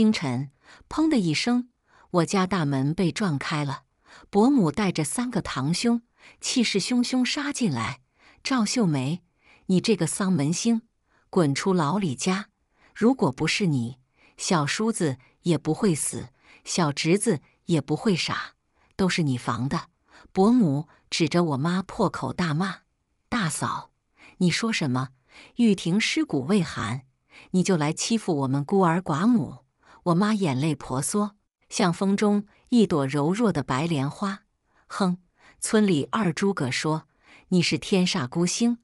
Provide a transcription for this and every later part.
清晨，砰的一声，我家大门被撞开了。伯母带着三个堂兄，气势汹汹杀进来。赵秀梅，你这个丧门星，滚出老李家！如果不是你，小叔子也不会死，小侄子也不会傻，都是你防的。伯母指着我妈破口大骂：“大嫂，你说什么？玉婷尸骨未寒，你就来欺负我们孤儿寡母！”我妈眼泪婆娑，像风中一朵柔弱的白莲花。哼，村里二诸葛说：“你是天煞孤星，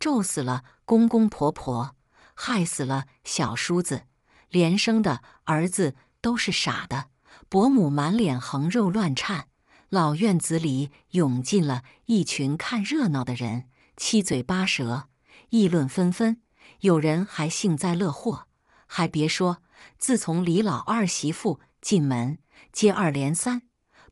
咒死了公公婆婆，害死了小叔子，连生的儿子都是傻的。”伯母满脸横肉乱颤，老院子里涌进了一群看热闹的人，七嘴八舌，议论纷纷，有人还幸灾乐祸。还别说。自从李老二媳妇进门，接二连三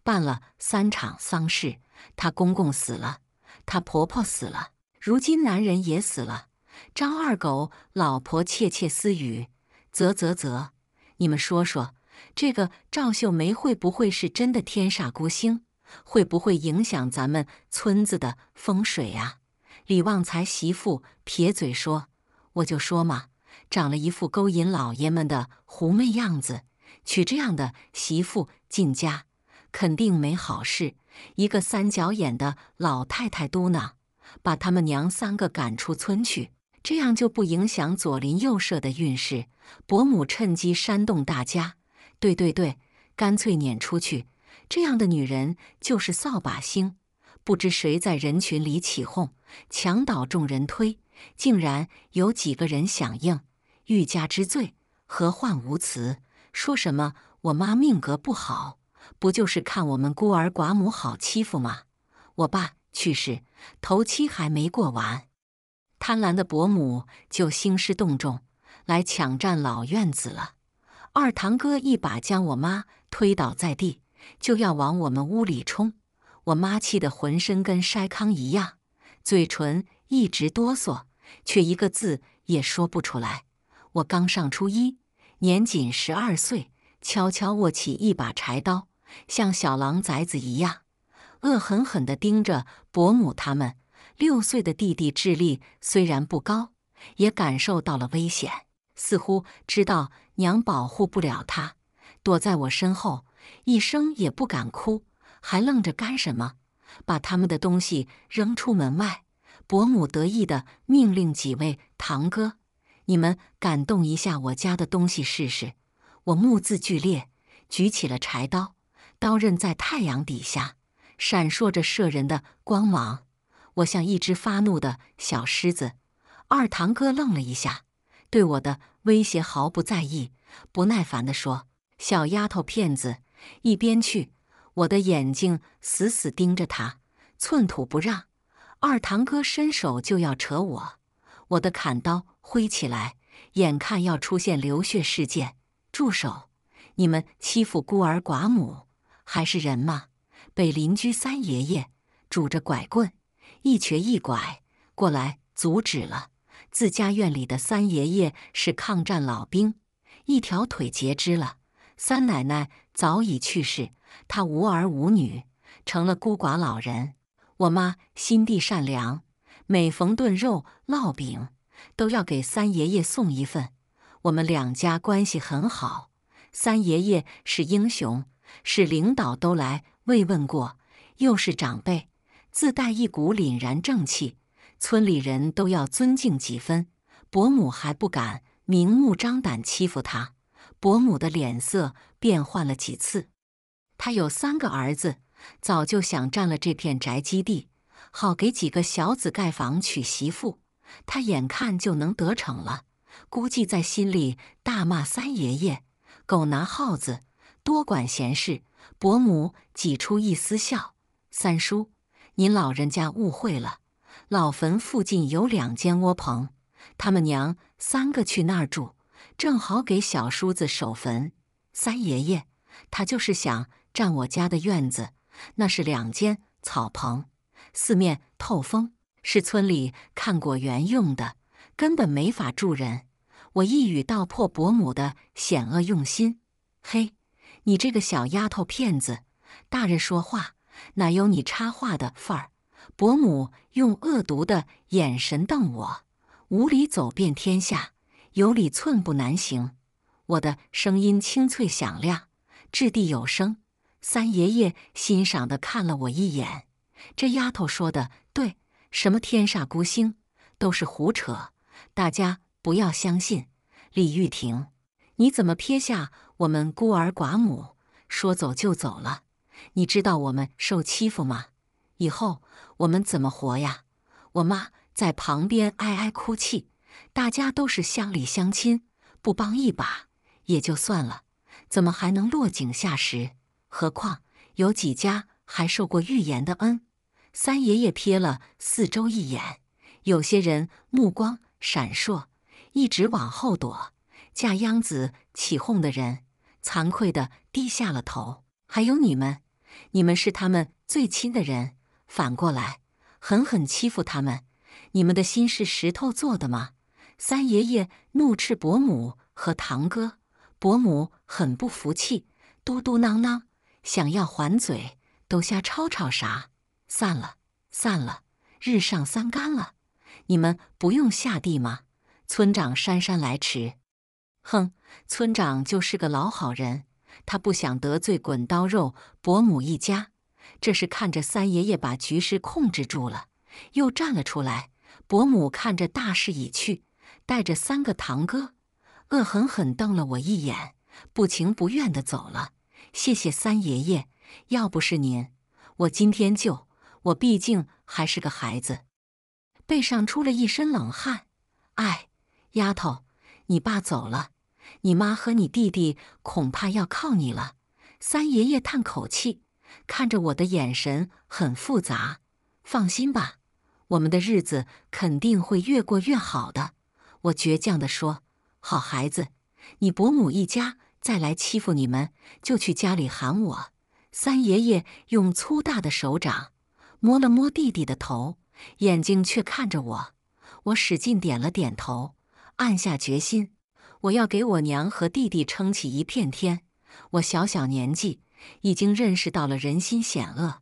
办了三场丧事，她公公死了，她婆婆死了，如今男人也死了。张二狗老婆窃窃私语：“啧啧啧，你们说说，这个赵秀梅会不会是真的天煞孤星？会不会影响咱们村子的风水啊？”李旺财媳妇撇嘴说：“我就说嘛。”长了一副勾引老爷们的狐媚样子，娶这样的媳妇进家肯定没好事。一个三角眼的老太太嘟囔：“把他们娘三个赶出村去，这样就不影响左邻右舍的运势。”伯母趁机煽动大家：“对对对，干脆撵出去！这样的女人就是扫把星。”不知谁在人群里起哄：“墙倒众人推！”竟然有几个人响应。欲加之罪，何患无辞？说什么我妈命格不好，不就是看我们孤儿寡母好欺负吗？我爸去世头七还没过完，贪婪的伯母就兴师动众来抢占老院子了。二堂哥一把将我妈推倒在地，就要往我们屋里冲。我妈气得浑身跟筛糠一样，嘴唇一直哆嗦，却一个字也说不出来。我刚上初一，年仅十二岁，悄悄握起一把柴刀，像小狼崽子一样，恶狠狠地盯着伯母他们。六岁的弟弟智力虽然不高，也感受到了危险，似乎知道娘保护不了他，躲在我身后，一声也不敢哭，还愣着干什么？把他们的东西扔出门外！伯母得意地命令几位堂哥。你们敢动一下我家的东西试试？我目字俱裂，举起了柴刀，刀刃在太阳底下闪烁着慑人的光芒。我像一只发怒的小狮子。二堂哥愣了一下，对我的威胁毫不在意，不耐烦地说：“小丫头片子，一边去！”我的眼睛死死盯着他，寸土不让。二堂哥伸手就要扯我，我的砍刀。挥起来！眼看要出现流血事件，住手！你们欺负孤儿寡母，还是人吗？被邻居三爷爷拄着拐棍一瘸一拐过来阻止了。自家院里的三爷爷是抗战老兵，一条腿截肢了。三奶奶早已去世，她无儿无女，成了孤寡老人。我妈心地善良，每逢炖肉烙饼。都要给三爷爷送一份。我们两家关系很好，三爷爷是英雄，是领导，都来慰问过，又是长辈，自带一股凛然正气，村里人都要尊敬几分。伯母还不敢明目张胆欺负他。伯母的脸色变换了几次。他有三个儿子，早就想占了这片宅基地，好给几个小子盖房娶媳妇。他眼看就能得逞了，估计在心里大骂三爷爷：“狗拿耗子，多管闲事。”伯母挤出一丝笑：“三叔，您老人家误会了。老坟附近有两间窝棚，他们娘三个去那儿住，正好给小叔子守坟。三爷爷，他就是想占我家的院子，那是两间草棚，四面透风。”是村里看果园用的，根本没法住人。我一语道破伯母的险恶用心。嘿，你这个小丫头片子！大人说话哪有你插话的份儿？伯母用恶毒的眼神瞪我。无理走遍天下，有理寸步难行。我的声音清脆响亮，掷地有声。三爷爷欣赏的看了我一眼。这丫头说的。什么天煞孤星，都是胡扯！大家不要相信李玉婷。你怎么撇下我们孤儿寡母，说走就走了？你知道我们受欺负吗？以后我们怎么活呀？我妈在旁边哀哀哭泣。大家都是乡里乡亲，不帮一把也就算了，怎么还能落井下石？何况有几家还受过玉言的恩？三爷爷瞥了四周一眼，有些人目光闪烁，一直往后躲；嫁秧子起哄的人，惭愧的低下了头。还有你们，你们是他们最亲的人，反过来狠狠欺负他们，你们的心是石头做的吗？三爷爷怒斥伯母和堂哥。伯母很不服气，嘟嘟囔囔，想要还嘴，都瞎吵吵啥？散了，散了，日上三竿了，你们不用下地吗？村长姗姗来迟，哼，村长就是个老好人，他不想得罪滚刀肉伯母一家，这是看着三爷爷把局势控制住了，又站了出来。伯母看着大势已去，带着三个堂哥，恶狠狠瞪了我一眼，不情不愿的走了。谢谢三爷爷，要不是您，我今天就。我毕竟还是个孩子，背上出了一身冷汗。哎，丫头，你爸走了，你妈和你弟弟恐怕要靠你了。三爷爷叹口气，看着我的眼神很复杂。放心吧，我们的日子肯定会越过越好的。我倔强的说：“好孩子，你伯母一家再来欺负你们，就去家里喊我。”三爷爷用粗大的手掌。摸了摸弟弟的头，眼睛却看着我。我使劲点了点头，暗下决心：我要给我娘和弟弟撑起一片天。我小小年纪，已经认识到了人心险恶，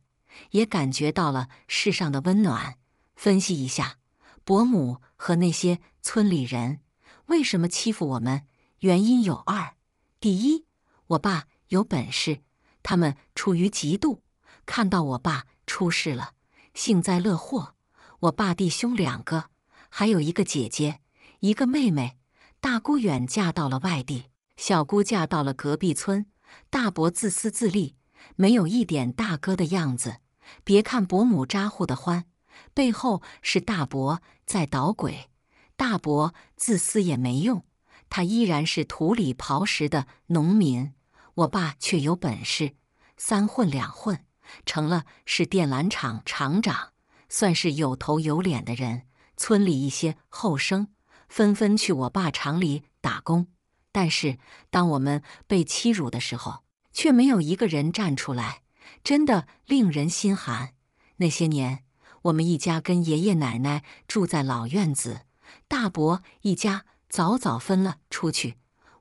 也感觉到了世上的温暖。分析一下，伯母和那些村里人为什么欺负我们？原因有二：第一，我爸有本事，他们出于嫉妒，看到我爸。出事了，幸灾乐祸！我爸弟兄两个，还有一个姐姐，一个妹妹。大姑远嫁到了外地，小姑嫁到了隔壁村。大伯自私自利，没有一点大哥的样子。别看伯母咋呼的欢，背后是大伯在捣鬼。大伯自私也没用，他依然是土里刨食的农民。我爸却有本事，三混两混。成了是电缆厂厂长，算是有头有脸的人。村里一些后生纷纷去我爸厂里打工，但是当我们被欺辱的时候，却没有一个人站出来，真的令人心寒。那些年，我们一家跟爷爷奶奶住在老院子，大伯一家早早分了出去。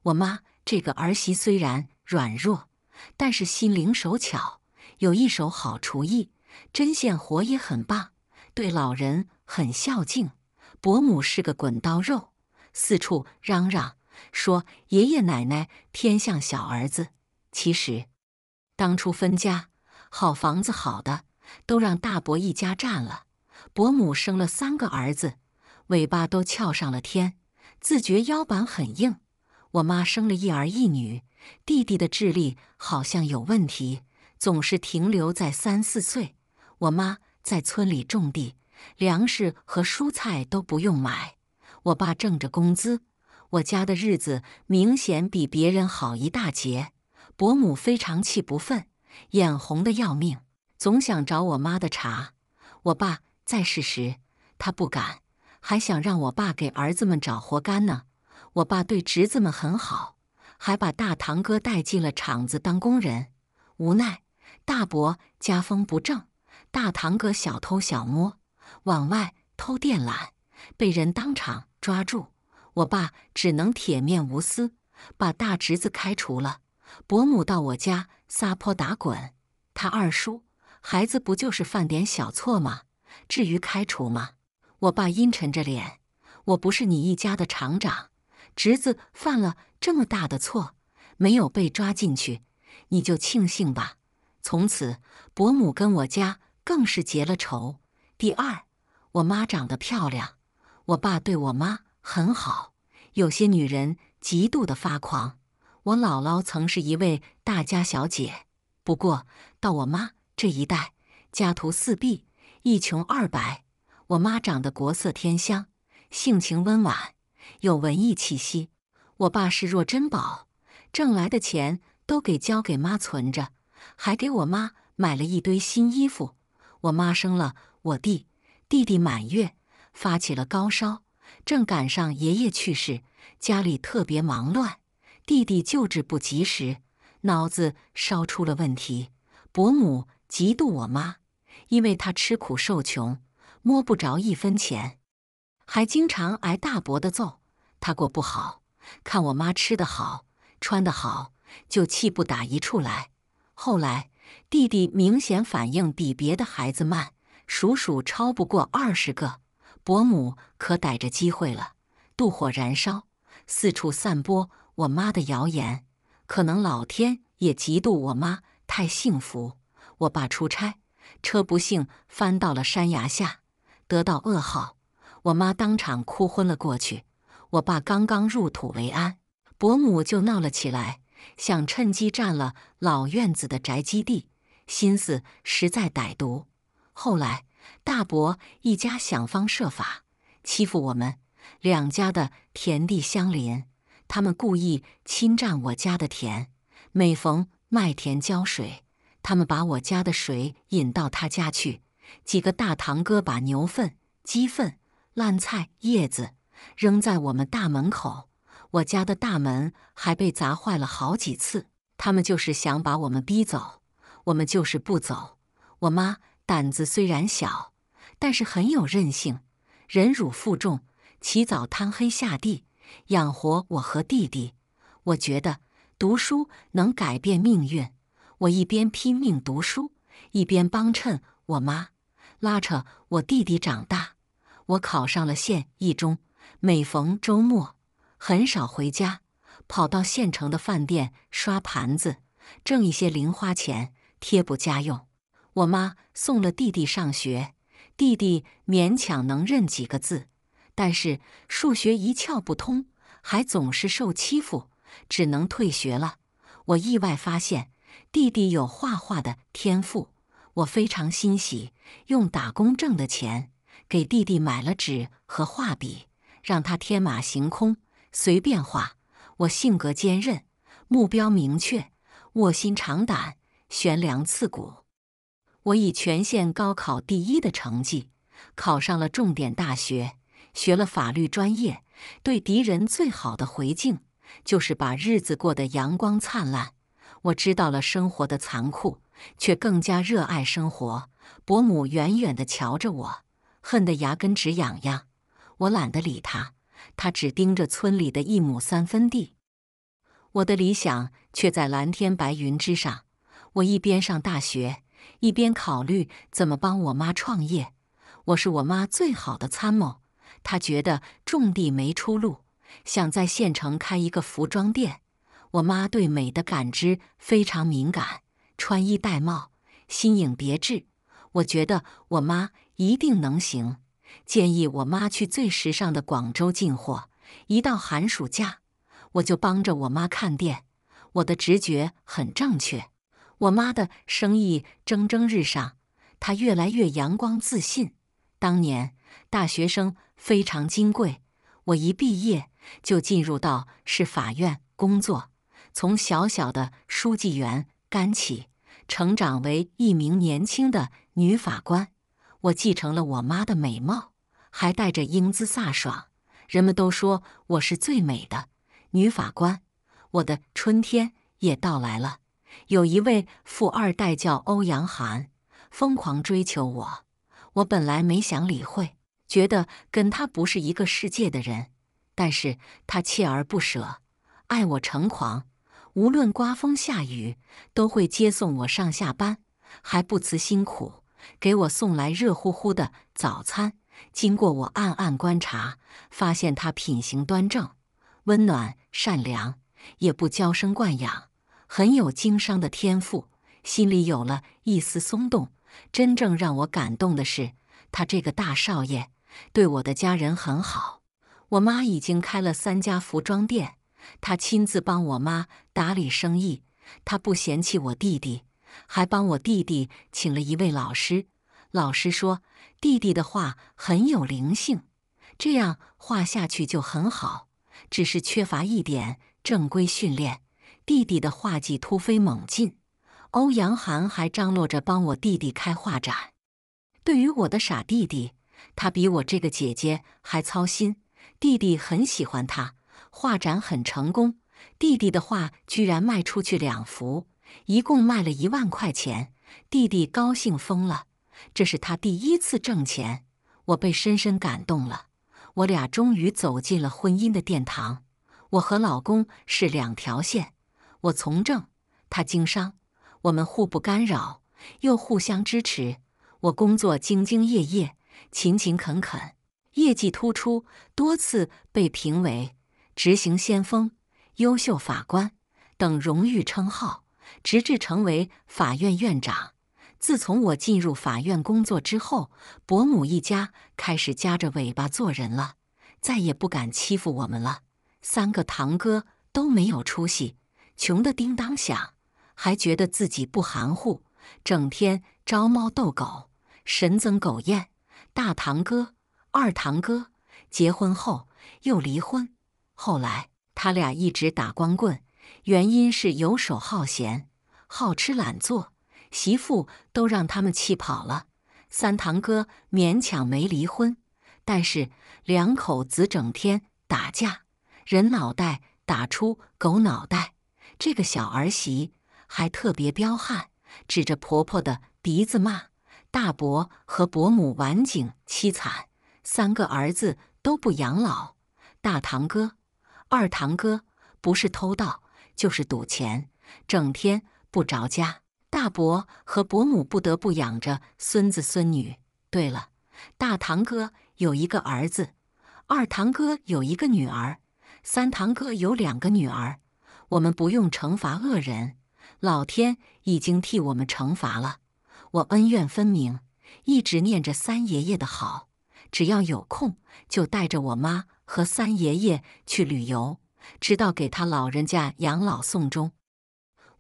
我妈这个儿媳虽然软弱，但是心灵手巧。有一手好厨艺，针线活也很棒，对老人很孝敬。伯母是个滚刀肉，四处嚷嚷说爷爷奶奶偏向小儿子。其实当初分家，好房子好的都让大伯一家占了。伯母生了三个儿子，尾巴都翘上了天，自觉腰板很硬。我妈生了一儿一女，弟弟的智力好像有问题。总是停留在三四岁。我妈在村里种地，粮食和蔬菜都不用买。我爸挣着工资，我家的日子明显比别人好一大截。伯母非常气不愤，眼红的要命，总想找我妈的茬。我爸在世时，他不敢，还想让我爸给儿子们找活干呢。我爸对侄子们很好，还把大堂哥带进了厂子当工人，无奈。大伯家风不正，大堂哥小偷小摸，往外偷电缆，被人当场抓住。我爸只能铁面无私，把大侄子开除了。伯母到我家撒泼打滚，他二叔，孩子不就是犯点小错吗？至于开除吗？我爸阴沉着脸，我不是你一家的厂长，侄子犯了这么大的错，没有被抓进去，你就庆幸吧。从此，伯母跟我家更是结了仇。第二，我妈长得漂亮，我爸对我妈很好，有些女人极度的发狂。我姥姥曾是一位大家小姐，不过到我妈这一代，家徒四壁，一穷二白。我妈长得国色天香，性情温婉，有文艺气息。我爸视若珍宝，挣来的钱都给交给妈存着。还给我妈买了一堆新衣服。我妈生了我弟，弟弟满月发起了高烧，正赶上爷爷去世，家里特别忙乱。弟弟救治不及时，脑子烧出了问题。伯母嫉妒我妈，因为她吃苦受穷，摸不着一分钱，还经常挨大伯的揍。她过不好，看我妈吃得好、穿得好，就气不打一处来。后来，弟弟明显反应比别的孩子慢，数数超不过二十个。伯母可逮着机会了，妒火燃烧，四处散播我妈的谣言。可能老天也嫉妒我妈太幸福。我爸出差，车不幸翻到了山崖下，得到噩耗，我妈当场哭昏了过去。我爸刚刚入土为安，伯母就闹了起来。想趁机占了老院子的宅基地，心思实在歹毒。后来，大伯一家想方设法欺负我们两家的田地相邻，他们故意侵占我家的田。每逢麦田浇水，他们把我家的水引到他家去。几个大堂哥把牛粪、鸡粪、烂菜叶子扔在我们大门口。我家的大门还被砸坏了好几次，他们就是想把我们逼走，我们就是不走。我妈胆子虽然小，但是很有韧性，忍辱负重，起早贪黑下地养活我和弟弟。我觉得读书能改变命运，我一边拼命读书，一边帮衬我妈，拉扯我弟弟长大。我考上了县一中，每逢周末。很少回家，跑到县城的饭店刷盘子，挣一些零花钱贴补家用。我妈送了弟弟上学，弟弟勉强能认几个字，但是数学一窍不通，还总是受欺负，只能退学了。我意外发现弟弟有画画的天赋，我非常欣喜，用打工挣的钱给弟弟买了纸和画笔，让他天马行空。随便画，我性格坚韧，目标明确，卧薪尝胆，悬梁刺骨。我以全县高考第一的成绩考上了重点大学，学了法律专业。对敌人最好的回敬，就是把日子过得阳光灿烂。我知道了生活的残酷，却更加热爱生活。伯母远远的瞧着我，恨得牙根直痒痒，我懒得理他。他只盯着村里的一亩三分地，我的理想却在蓝天白云之上。我一边上大学，一边考虑怎么帮我妈创业。我是我妈最好的参谋。她觉得种地没出路，想在县城开一个服装店。我妈对美的感知非常敏感，穿衣戴帽新颖别致。我觉得我妈一定能行。建议我妈去最时尚的广州进货。一到寒暑假，我就帮着我妈看店。我的直觉很正确，我妈的生意蒸蒸日上，她越来越阳光自信。当年大学生非常金贵，我一毕业就进入到市法院工作，从小小的书记员干起，成长为一名年轻的女法官。我继承了我妈的美貌，还带着英姿飒爽，人们都说我是最美的女法官。我的春天也到来了。有一位富二代叫欧阳涵，疯狂追求我。我本来没想理会，觉得跟他不是一个世界的人。但是他锲而不舍，爱我成狂，无论刮风下雨都会接送我上下班，还不辞辛苦。给我送来热乎乎的早餐。经过我暗暗观察，发现他品行端正，温暖善良，也不娇生惯养，很有经商的天赋。心里有了一丝松动。真正让我感动的是，他这个大少爷对我的家人很好。我妈已经开了三家服装店，他亲自帮我妈打理生意。他不嫌弃我弟弟。还帮我弟弟请了一位老师，老师说弟弟的画很有灵性，这样画下去就很好，只是缺乏一点正规训练。弟弟的画技突飞猛进，欧阳涵还张罗着帮我弟弟开画展。对于我的傻弟弟，他比我这个姐姐还操心。弟弟很喜欢他，画展很成功，弟弟的画居然卖出去两幅。一共卖了一万块钱，弟弟高兴疯了，这是他第一次挣钱，我被深深感动了。我俩终于走进了婚姻的殿堂。我和老公是两条线，我从政，他经商，我们互不干扰，又互相支持。我工作兢兢业业，勤勤恳恳，业绩突出，多次被评为执行先锋、优秀法官等荣誉称号。直至成为法院院长。自从我进入法院工作之后，伯母一家开始夹着尾巴做人了，再也不敢欺负我们了。三个堂哥都没有出息，穷的叮当响，还觉得自己不含糊，整天招猫逗狗，神憎狗厌。大堂哥、二堂哥结婚后又离婚，后来他俩一直打光棍，原因是游手好闲。好吃懒做，媳妇都让他们气跑了。三堂哥勉强没离婚，但是两口子整天打架，人脑袋打出狗脑袋。这个小儿媳还特别彪悍，指着婆婆的鼻子骂。大伯和伯母晚景凄惨，三个儿子都不养老。大堂哥、二堂哥不是偷盗就是赌钱，整天。不着家，大伯和伯母不得不养着孙子孙女。对了，大堂哥有一个儿子，二堂哥有一个女儿，三堂哥有两个女儿。我们不用惩罚恶人，老天已经替我们惩罚了。我恩怨分明，一直念着三爷爷的好，只要有空就带着我妈和三爷爷去旅游，直到给他老人家养老送终。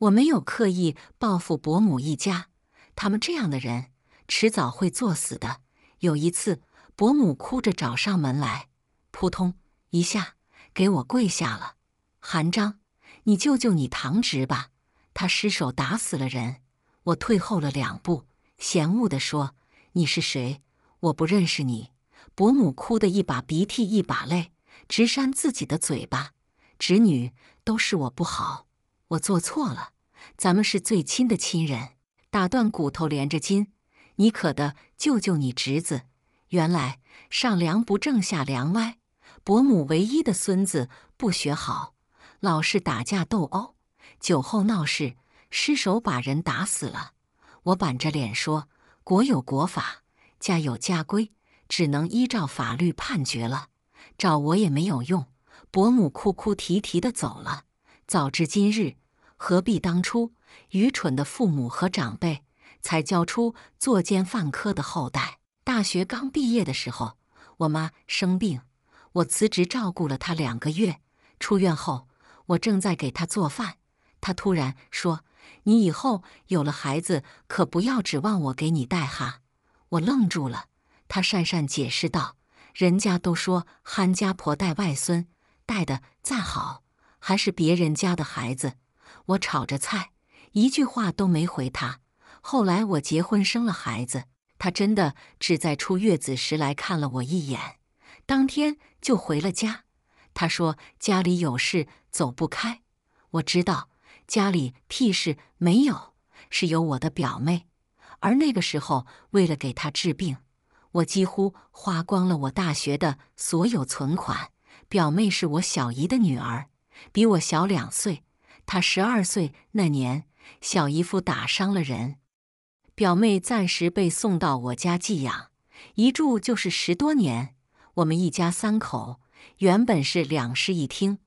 我没有刻意报复伯母一家，他们这样的人迟早会作死的。有一次，伯母哭着找上门来，扑通一下给我跪下了：“韩章，你救救你堂侄吧，他失手打死了人。”我退后了两步，嫌恶地说：“你是谁？我不认识你。”伯母哭得一把鼻涕一把泪，直扇自己的嘴巴：“侄女，都是我不好。”我做错了，咱们是最亲的亲人，打断骨头连着筋。你可得救救你侄子。原来上梁不正下梁歪，伯母唯一的孙子不学好，老是打架斗殴，酒后闹事，失手把人打死了。我板着脸说：“国有国法，家有家规，只能依照法律判决了。找我也没有用。”伯母哭哭啼啼的走了。早知今日，何必当初？愚蠢的父母和长辈才教出作奸犯科的后代。大学刚毕业的时候，我妈生病，我辞职照顾了她两个月。出院后，我正在给她做饭，她突然说：“你以后有了孩子，可不要指望我给你带哈。”我愣住了。她讪讪解释道：“人家都说憨家婆带外孙，带的再好。”还是别人家的孩子，我炒着菜，一句话都没回他。后来我结婚生了孩子，他真的只在出月子时来看了我一眼，当天就回了家。他说家里有事走不开。我知道家里屁事没有，是有我的表妹。而那个时候，为了给他治病，我几乎花光了我大学的所有存款。表妹是我小姨的女儿。比我小两岁，他十二岁那年，小姨夫打伤了人，表妹暂时被送到我家寄养，一住就是十多年。我们一家三口原本是两室一厅，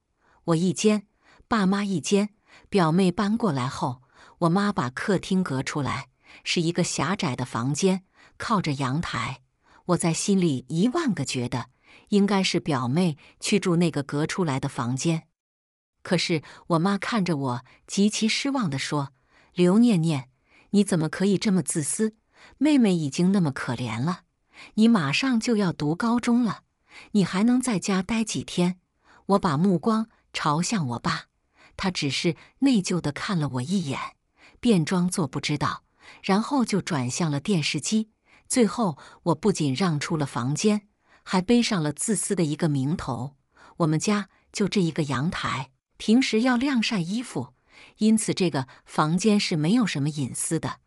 我一间，爸妈一间。表妹搬过来后，我妈把客厅隔出来，是一个狭窄的房间，靠着阳台。我在心里一万个觉得，应该是表妹去住那个隔出来的房间。可是我妈看着我，极其失望的说：“刘念念，你怎么可以这么自私？妹妹已经那么可怜了，你马上就要读高中了，你还能在家待几天？”我把目光朝向我爸，他只是内疚的看了我一眼，便装作不知道，然后就转向了电视机。最后，我不仅让出了房间，还背上了自私的一个名头。我们家就这一个阳台。平时要晾晒衣服，因此这个房间是没有什么隐私的。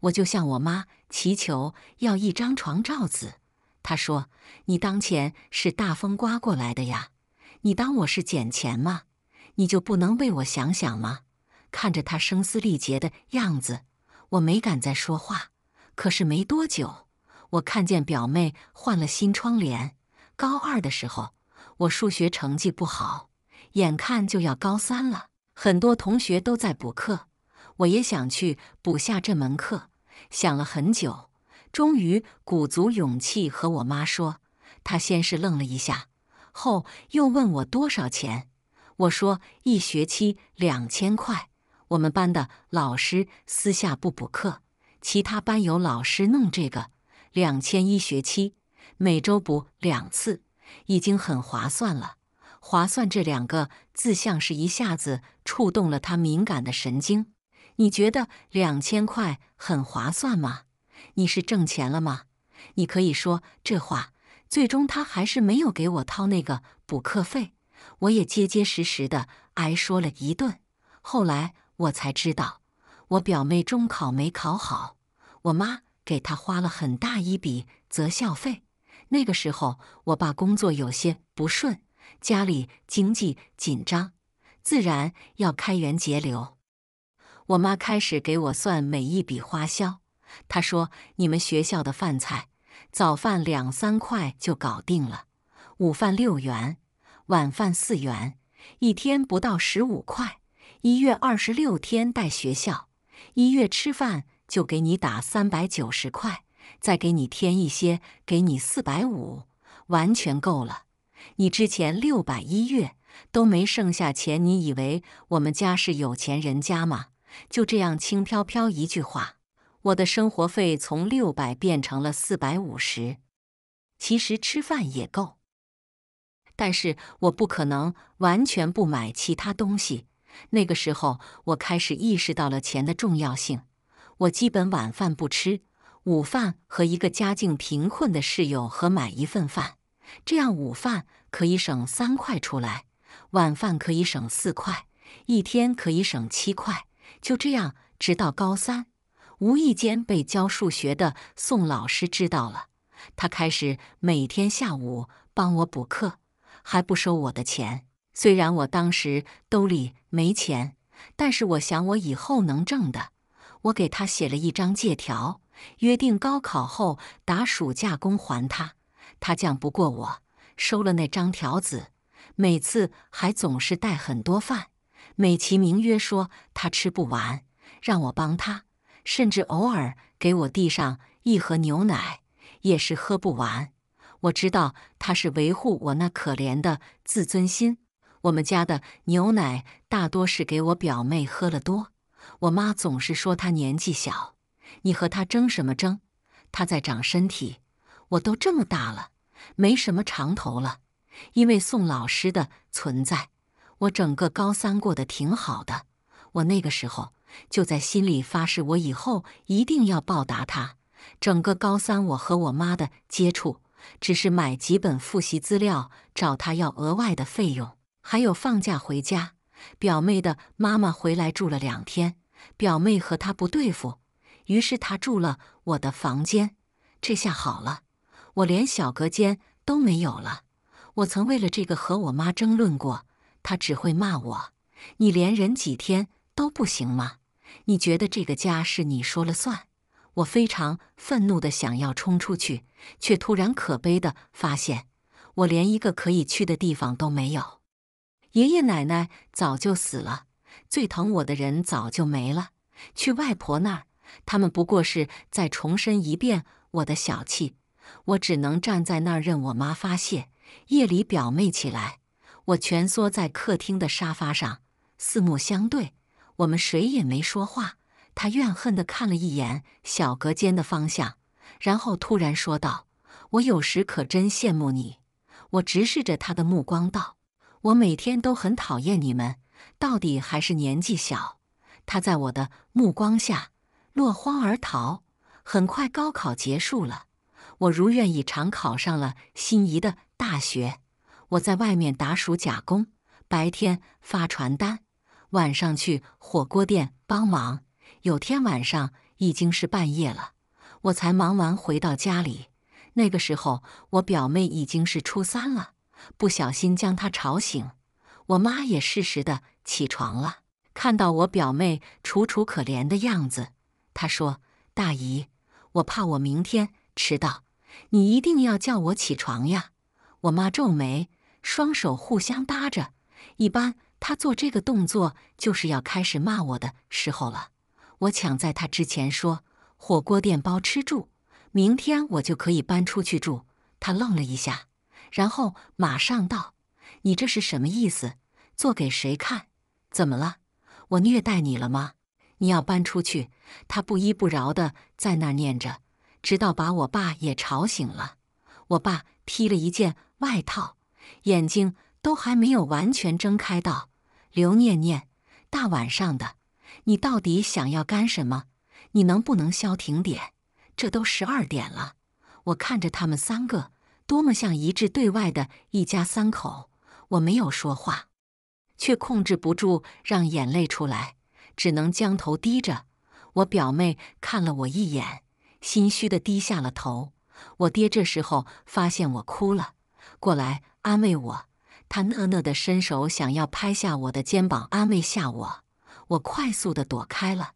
我就向我妈祈求要一张床罩子。她说：“你当钱是大风刮过来的呀？你当我是捡钱吗？你就不能为我想想吗？”看着她声嘶力竭的样子，我没敢再说话。可是没多久，我看见表妹换了新窗帘。高二的时候，我数学成绩不好。眼看就要高三了，很多同学都在补课，我也想去补下这门课。想了很久，终于鼓足勇气和我妈说。她先是愣了一下，后又问我多少钱。我说一学期两千块。我们班的老师私下不补课，其他班有老师弄这个，两千一学期，每周补两次，已经很划算了。划算这两个字像是一下子触动了他敏感的神经。你觉得两千块很划算吗？你是挣钱了吗？你可以说这话。最终他还是没有给我掏那个补课费，我也结结实实的挨说了一顿。后来我才知道，我表妹中考没考好，我妈给她花了很大一笔择校费。那个时候，我爸工作有些不顺。家里经济紧张，自然要开源节流。我妈开始给我算每一笔花销。她说：“你们学校的饭菜，早饭两三块就搞定了，午饭六元，晚饭四元，一天不到十五块。一月二十六天带学校，一月吃饭就给你打三百九十块，再给你添一些，给你四百五，完全够了。”你之前六百一月都没剩下钱，你以为我们家是有钱人家吗？就这样轻飘飘一句话，我的生活费从六百变成了四百五十。其实吃饭也够，但是我不可能完全不买其他东西。那个时候，我开始意识到了钱的重要性。我基本晚饭不吃，午饭和一个家境贫困的室友合买一份饭。这样午饭可以省三块出来，晚饭可以省四块，一天可以省七块。就这样，直到高三，无意间被教数学的宋老师知道了，他开始每天下午帮我补课，还不收我的钱。虽然我当时兜里没钱，但是我想我以后能挣的，我给他写了一张借条，约定高考后打暑假工还他。他犟不过我，收了那张条子，每次还总是带很多饭，美其名曰说他吃不完，让我帮他，甚至偶尔给我递上一盒牛奶，也是喝不完。我知道他是维护我那可怜的自尊心。我们家的牛奶大多是给我表妹喝了多，我妈总是说她年纪小，你和她争什么争？她在长身体，我都这么大了。没什么长头了，因为宋老师的存在，我整个高三过得挺好的。我那个时候就在心里发誓，我以后一定要报答他。整个高三，我和我妈的接触，只是买几本复习资料找他要额外的费用，还有放假回家，表妹的妈妈回来住了两天，表妹和她不对付，于是她住了我的房间，这下好了。我连小隔间都没有了。我曾为了这个和我妈争论过，她只会骂我：“你连忍几天都不行吗？”你觉得这个家是你说了算？我非常愤怒的想要冲出去，却突然可悲的发现，我连一个可以去的地方都没有。爷爷奶奶早就死了，最疼我的人早就没了。去外婆那儿，他们不过是再重申一遍我的小气。我只能站在那儿任我妈发泄。夜里，表妹起来，我蜷缩在客厅的沙发上，四目相对，我们谁也没说话。她怨恨地看了一眼小隔间的方向，然后突然说道：“我有时可真羡慕你。”我直视着她的目光道：“我每天都很讨厌你们，到底还是年纪小。”她在我的目光下落荒而逃。很快，高考结束了。我如愿以偿考上了心仪的大学。我在外面打暑假工，白天发传单，晚上去火锅店帮忙。有天晚上已经是半夜了，我才忙完回到家里。那个时候，我表妹已经是初三了，不小心将她吵醒，我妈也适时的起床了。看到我表妹楚楚可怜的样子，她说：“大姨，我怕我明天迟到。”你一定要叫我起床呀！我妈皱眉，双手互相搭着。一般她做这个动作，就是要开始骂我的时候了。我抢在她之前说：“火锅店包吃住，明天我就可以搬出去住。”她愣了一下，然后马上道：“你这是什么意思？做给谁看？怎么了？我虐待你了吗？你要搬出去？”她不依不饶地在那念着。直到把我爸也吵醒了。我爸披了一件外套，眼睛都还没有完全睁开。道：“刘念念，大晚上的，你到底想要干什么？你能不能消停点？这都十二点了。我看着他们三个，多么像一致对外的一家三口。我没有说话，却控制不住让眼泪出来，只能将头低着。我表妹看了我一眼。心虚的低下了头，我爹这时候发现我哭了，过来安慰我。他讷讷的伸手想要拍下我的肩膀，安慰下我。我快速的躲开了，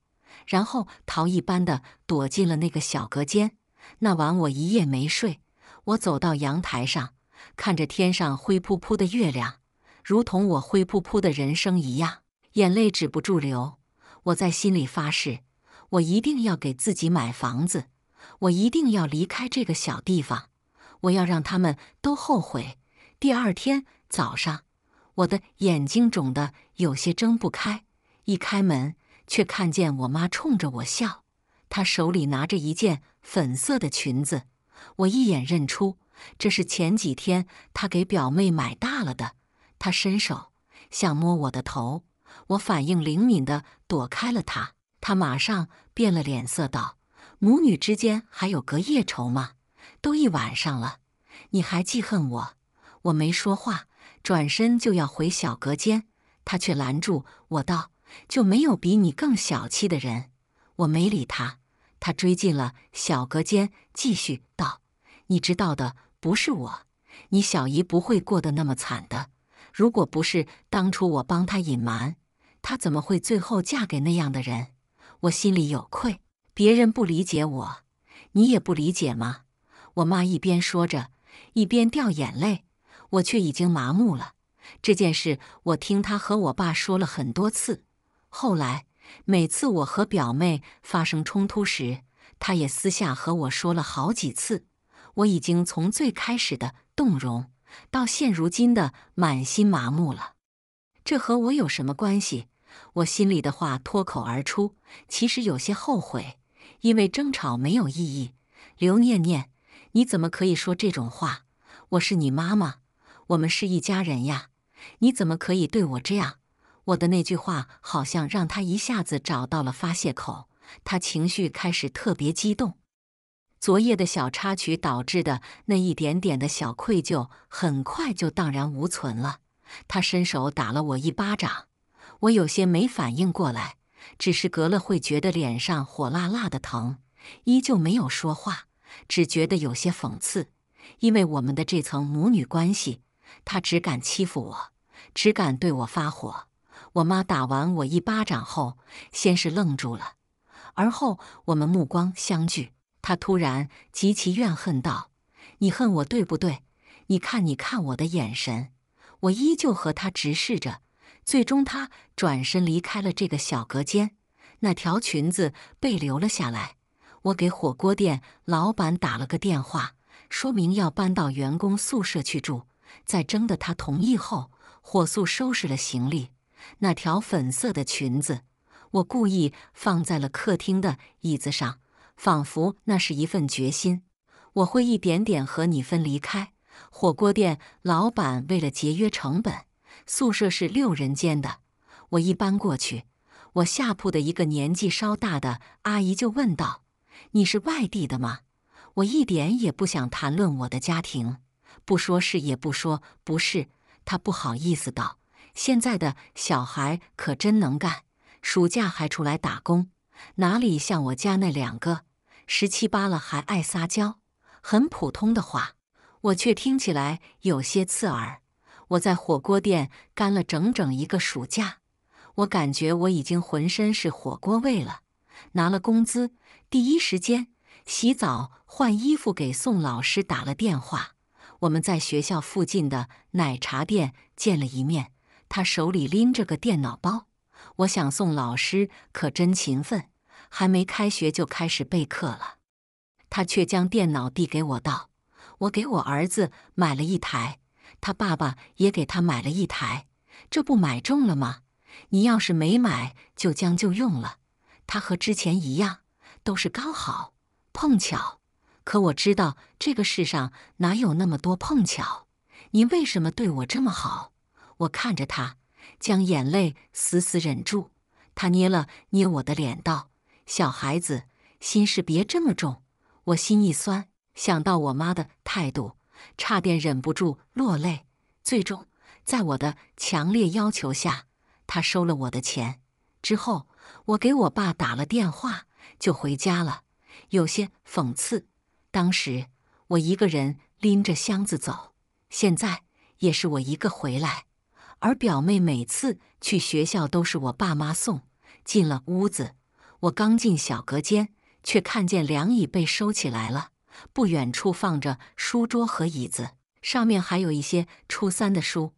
然后逃一般的躲进了那个小隔间。那晚我一夜没睡。我走到阳台上，看着天上灰扑扑的月亮，如同我灰扑扑的人生一样，眼泪止不住流。我在心里发誓，我一定要给自己买房子。我一定要离开这个小地方！我要让他们都后悔。第二天早上，我的眼睛肿得有些睁不开，一开门却看见我妈冲着我笑，她手里拿着一件粉色的裙子，我一眼认出这是前几天她给表妹买大了的。她伸手想摸我的头，我反应灵敏的躲开了她，她马上变了脸色，道。母女之间还有隔夜仇吗？都一晚上了，你还记恨我？我没说话，转身就要回小隔间，他却拦住我，道：“就没有比你更小气的人。”我没理他，他追进了小隔间，继续道：“你知道的，不是我，你小姨不会过得那么惨的。如果不是当初我帮她隐瞒，她怎么会最后嫁给那样的人？我心里有愧。”别人不理解我，你也不理解吗？我妈一边说着，一边掉眼泪，我却已经麻木了。这件事我听她和我爸说了很多次，后来每次我和表妹发生冲突时，她也私下和我说了好几次。我已经从最开始的动容，到现如今的满心麻木了。这和我有什么关系？我心里的话脱口而出，其实有些后悔。因为争吵没有意义，刘念念，你怎么可以说这种话？我是你妈妈，我们是一家人呀，你怎么可以对我这样？我的那句话好像让他一下子找到了发泄口，他情绪开始特别激动。昨夜的小插曲导致的那一点点的小愧疚，很快就荡然无存了。他伸手打了我一巴掌，我有些没反应过来。只是隔了会觉得脸上火辣辣的疼，依旧没有说话，只觉得有些讽刺。因为我们的这层母女关系，他只敢欺负我，只敢对我发火。我妈打完我一巴掌后，先是愣住了，而后我们目光相聚。他突然极其怨恨道：“你恨我对不对？你看你看我的眼神。”我依旧和他直视着。最终，她转身离开了这个小隔间，那条裙子被留了下来。我给火锅店老板打了个电话，说明要搬到员工宿舍去住，在征得他同意后，火速收拾了行李。那条粉色的裙子，我故意放在了客厅的椅子上，仿佛那是一份决心。我会一点点和你分离开。火锅店老板为了节约成本。宿舍是六人间的，我一搬过去，我下铺的一个年纪稍大的阿姨就问道：“你是外地的吗？”我一点也不想谈论我的家庭，不说是也不说不是。她不好意思道：“现在的小孩可真能干，暑假还出来打工，哪里像我家那两个，十七八了还爱撒娇。”很普通的话，我却听起来有些刺耳。我在火锅店干了整整一个暑假，我感觉我已经浑身是火锅味了。拿了工资，第一时间洗澡换衣服，给宋老师打了电话。我们在学校附近的奶茶店见了一面，他手里拎着个电脑包。我想，宋老师可真勤奋，还没开学就开始备课了。他却将电脑递给我道：“我给我儿子买了一台。”他爸爸也给他买了一台，这不买中了吗？你要是没买，就将就用了。他和之前一样，都是刚好碰巧。可我知道这个世上哪有那么多碰巧？你为什么对我这么好？我看着他，将眼泪死死忍住。他捏了捏我的脸，道：“小孩子心事别这么重。”我心一酸，想到我妈的态度。差点忍不住落泪。最终，在我的强烈要求下，他收了我的钱。之后，我给我爸打了电话，就回家了。有些讽刺。当时我一个人拎着箱子走，现在也是我一个回来。而表妹每次去学校都是我爸妈送。进了屋子，我刚进小隔间，却看见凉椅被收起来了。不远处放着书桌和椅子，上面还有一些初三的书。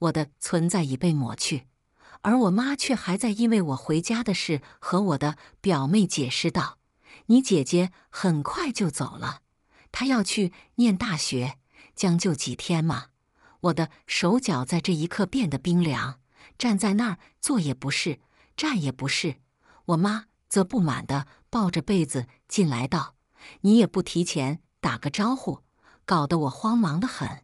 我的存在已被抹去，而我妈却还在因为我回家的事和我的表妹解释道：“你姐姐很快就走了，她要去念大学，将就几天嘛。”我的手脚在这一刻变得冰凉，站在那儿坐也不是，站也不是。我妈则不满地抱着被子进来道。你也不提前打个招呼，搞得我慌忙的很。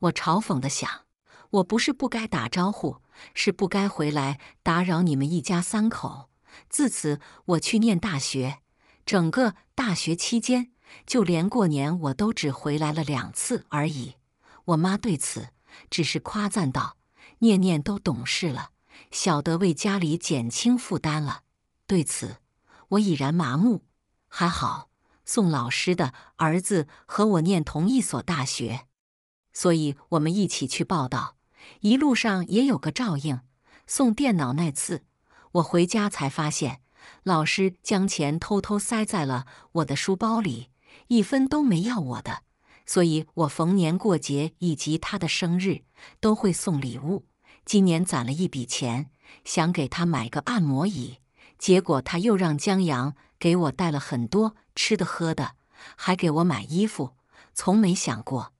我嘲讽的想：我不是不该打招呼，是不该回来打扰你们一家三口。自此，我去念大学，整个大学期间，就连过年我都只回来了两次而已。我妈对此只是夸赞道：“念念都懂事了，晓得为家里减轻负担了。”对此，我已然麻木。还好。宋老师的儿子和我念同一所大学，所以我们一起去报道，一路上也有个照应。送电脑那次，我回家才发现，老师将钱偷偷塞在了我的书包里，一分都没要我的。所以，我逢年过节以及他的生日都会送礼物。今年攒了一笔钱，想给他买个按摩椅，结果他又让江阳给我带了很多。吃的喝的，还给我买衣服，从没想过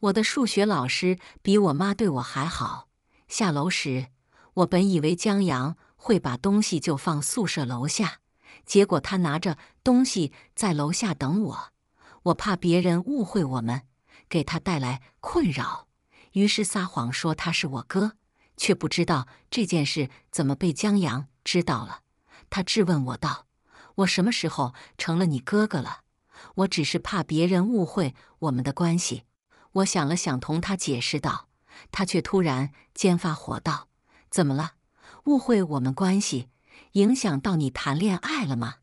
我的数学老师比我妈对我还好。下楼时，我本以为江阳会把东西就放宿舍楼下，结果他拿着东西在楼下等我。我怕别人误会我们，给他带来困扰，于是撒谎说他是我哥，却不知道这件事怎么被江阳知道了。他质问我道。我什么时候成了你哥哥了？我只是怕别人误会我们的关系。我想了想，同他解释道，他却突然间发火道：“怎么了？误会我们关系，影响到你谈恋爱了吗？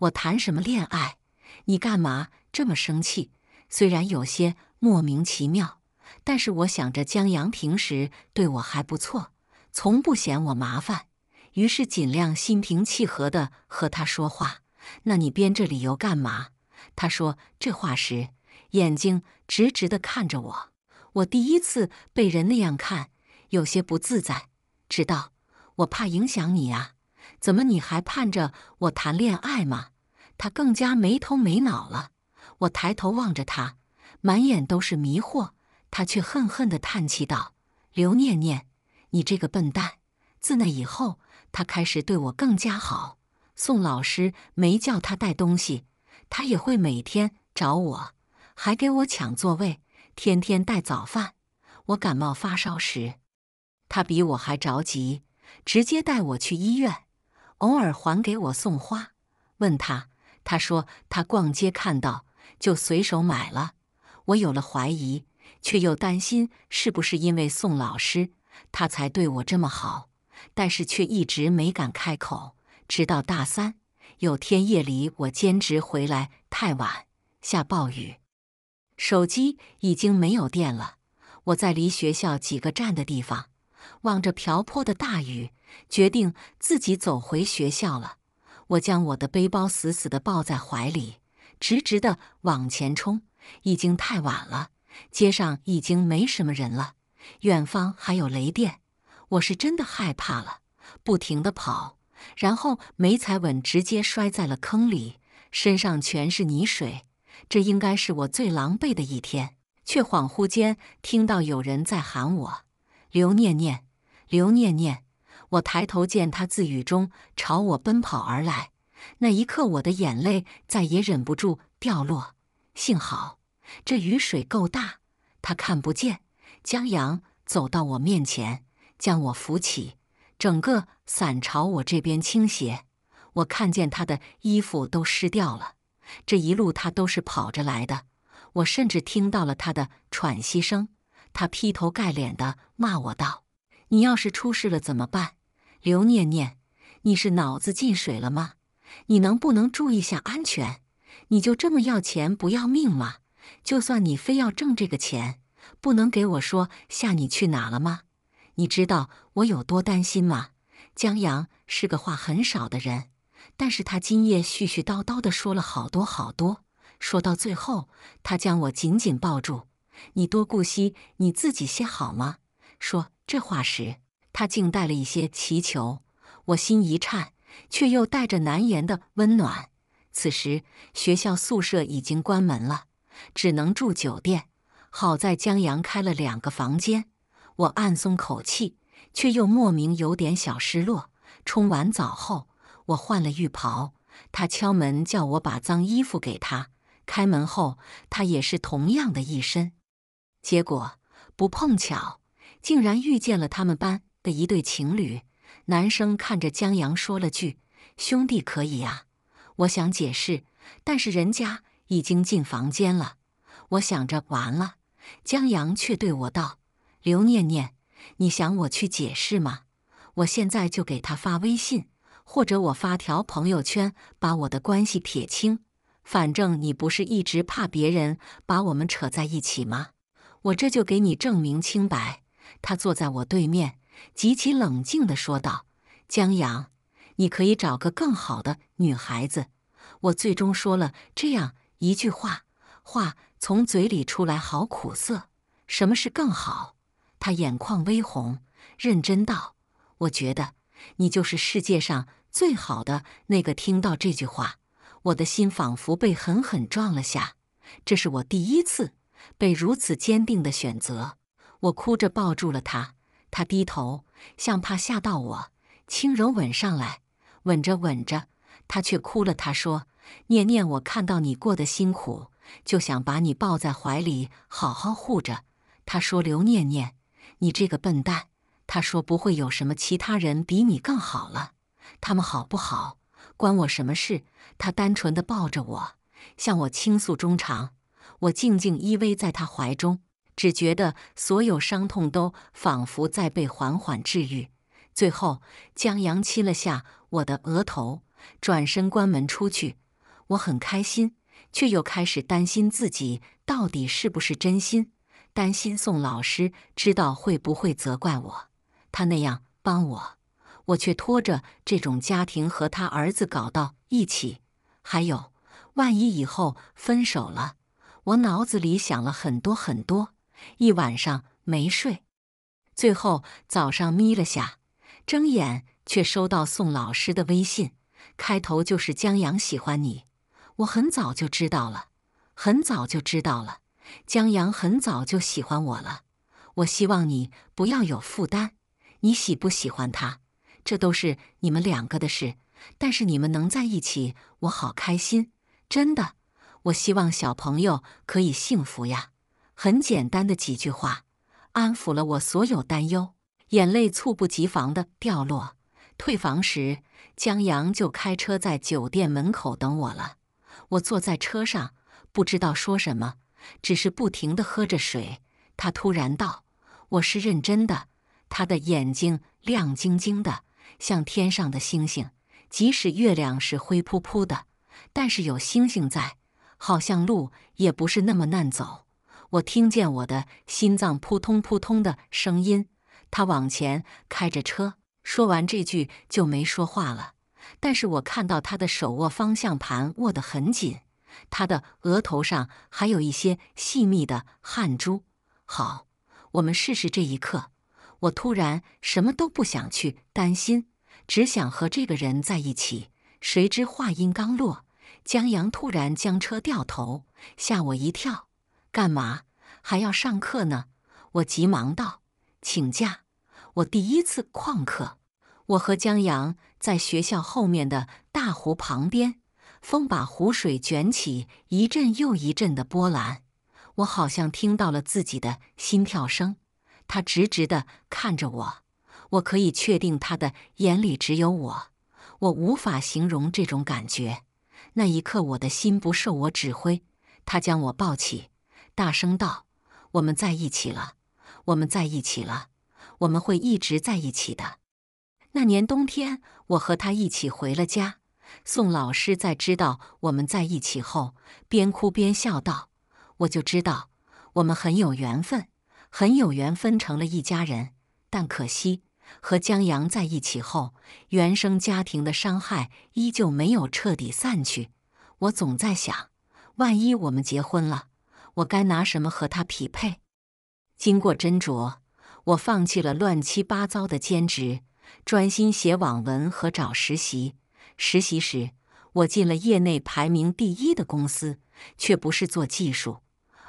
我谈什么恋爱？你干嘛这么生气？虽然有些莫名其妙，但是我想着江阳平时对我还不错，从不嫌我麻烦。”于是尽量心平气和地和他说话。那你编这理由干嘛？他说这话时，眼睛直直地看着我。我第一次被人那样看，有些不自在。知道我怕影响你啊？怎么你还盼着我谈恋爱吗？他更加没头没脑了。我抬头望着他，满眼都是迷惑。他却恨恨地叹气道：“刘念念，你这个笨蛋！”自那以后。他开始对我更加好，宋老师没叫他带东西，他也会每天找我，还给我抢座位，天天带早饭。我感冒发烧时，他比我还着急，直接带我去医院。偶尔还给我送花。问他，他说他逛街看到就随手买了。我有了怀疑，却又担心是不是因为宋老师，他才对我这么好。但是却一直没敢开口。直到大三有天夜里，我兼职回来太晚，下暴雨，手机已经没有电了。我在离学校几个站的地方，望着瓢泼的大雨，决定自己走回学校了。我将我的背包死死地抱在怀里，直直地往前冲。已经太晚了，街上已经没什么人了，远方还有雷电。我是真的害怕了，不停的跑，然后没踩稳，直接摔在了坑里，身上全是泥水。这应该是我最狼狈的一天，却恍惚间听到有人在喊我：“刘念念，刘念念！”我抬头见他自雨中朝我奔跑而来，那一刻我的眼泪再也忍不住掉落。幸好这雨水够大，他看不见。江阳走到我面前。将我扶起，整个伞朝我这边倾斜。我看见他的衣服都湿掉了，这一路他都是跑着来的。我甚至听到了他的喘息声。他劈头盖脸的骂我道：“你要是出事了怎么办？刘念念，你是脑子进水了吗？你能不能注意下安全？你就这么要钱不要命吗？就算你非要挣这个钱，不能给我说下你去哪了吗？”你知道我有多担心吗？江阳是个话很少的人，但是他今夜絮絮叨叨的说了好多好多。说到最后，他将我紧紧抱住：“你多顾惜你自己些好吗？”说这话时，他竟带了一些祈求。我心一颤，却又带着难言的温暖。此时，学校宿舍已经关门了，只能住酒店。好在江阳开了两个房间。我暗松口气，却又莫名有点小失落。冲完澡后，我换了浴袍。他敲门，叫我把脏衣服给他。开门后，他也是同样的一身。结果不碰巧，竟然遇见了他们班的一对情侣。男生看着江阳，说了句：“兄弟，可以呀。”我想解释，但是人家已经进房间了。我想着完了，江阳却对我道。刘念念，你想我去解释吗？我现在就给他发微信，或者我发条朋友圈，把我的关系撇清。反正你不是一直怕别人把我们扯在一起吗？我这就给你证明清白。他坐在我对面，极其冷静的说道：“江阳，你可以找个更好的女孩子。”我最终说了这样一句话，话从嘴里出来，好苦涩。什么是更好？他眼眶微红，认真道：“我觉得你就是世界上最好的那个。”听到这句话，我的心仿佛被狠狠撞了下。这是我第一次被如此坚定的选择。我哭着抱住了他，他低头，像怕吓到我，轻柔吻上来，吻着吻着，他却哭了。他说：“念念，我看到你过得辛苦，就想把你抱在怀里，好好护着。”他说：“刘念念。”你这个笨蛋，他说不会有什么其他人比你更好了。他们好不好关我什么事？他单纯的抱着我，向我倾诉衷肠。我静静依偎在他怀中，只觉得所有伤痛都仿佛在被缓缓治愈。最后，江阳亲了下我的额头，转身关门出去。我很开心，却又开始担心自己到底是不是真心。担心宋老师知道会不会责怪我？他那样帮我，我却拖着这种家庭和他儿子搞到一起。还有，万一以后分手了，我脑子里想了很多很多，一晚上没睡。最后早上眯了下，睁眼却收到宋老师的微信，开头就是江阳喜欢你，我很早就知道了，很早就知道了。江阳很早就喜欢我了，我希望你不要有负担。你喜不喜欢他，这都是你们两个的事。但是你们能在一起，我好开心，真的。我希望小朋友可以幸福呀。很简单的几句话，安抚了我所有担忧，眼泪猝不及防的掉落。退房时，江阳就开车在酒店门口等我了。我坐在车上，不知道说什么。只是不停地喝着水，他突然道：“我是认真的。”他的眼睛亮晶晶的，像天上的星星。即使月亮是灰扑扑的，但是有星星在，好像路也不是那么难走。我听见我的心脏扑通扑通的声音。他往前开着车，说完这句就没说话了。但是我看到他的手握方向盘握得很紧。他的额头上还有一些细密的汗珠。好，我们试试这一刻。我突然什么都不想去担心，只想和这个人在一起。谁知话音刚落，江阳突然将车掉头，吓我一跳。干嘛？还要上课呢？我急忙道：“请假，我第一次旷课。”我和江阳在学校后面的大湖旁边。风把湖水卷起一阵又一阵的波澜，我好像听到了自己的心跳声。他直直的看着我，我可以确定他的眼里只有我。我无法形容这种感觉。那一刻，我的心不受我指挥。他将我抱起，大声道：“我们在一起了，我们在一起了，我们会一直在一起的。”那年冬天，我和他一起回了家。宋老师在知道我们在一起后，边哭边笑道：“我就知道我们很有缘分，很有缘分成了一家人。但可惜和江阳在一起后，原生家庭的伤害依旧没有彻底散去。我总在想，万一我们结婚了，我该拿什么和他匹配？”经过斟酌，我放弃了乱七八糟的兼职，专心写网文和找实习。实习时，我进了业内排名第一的公司，却不是做技术，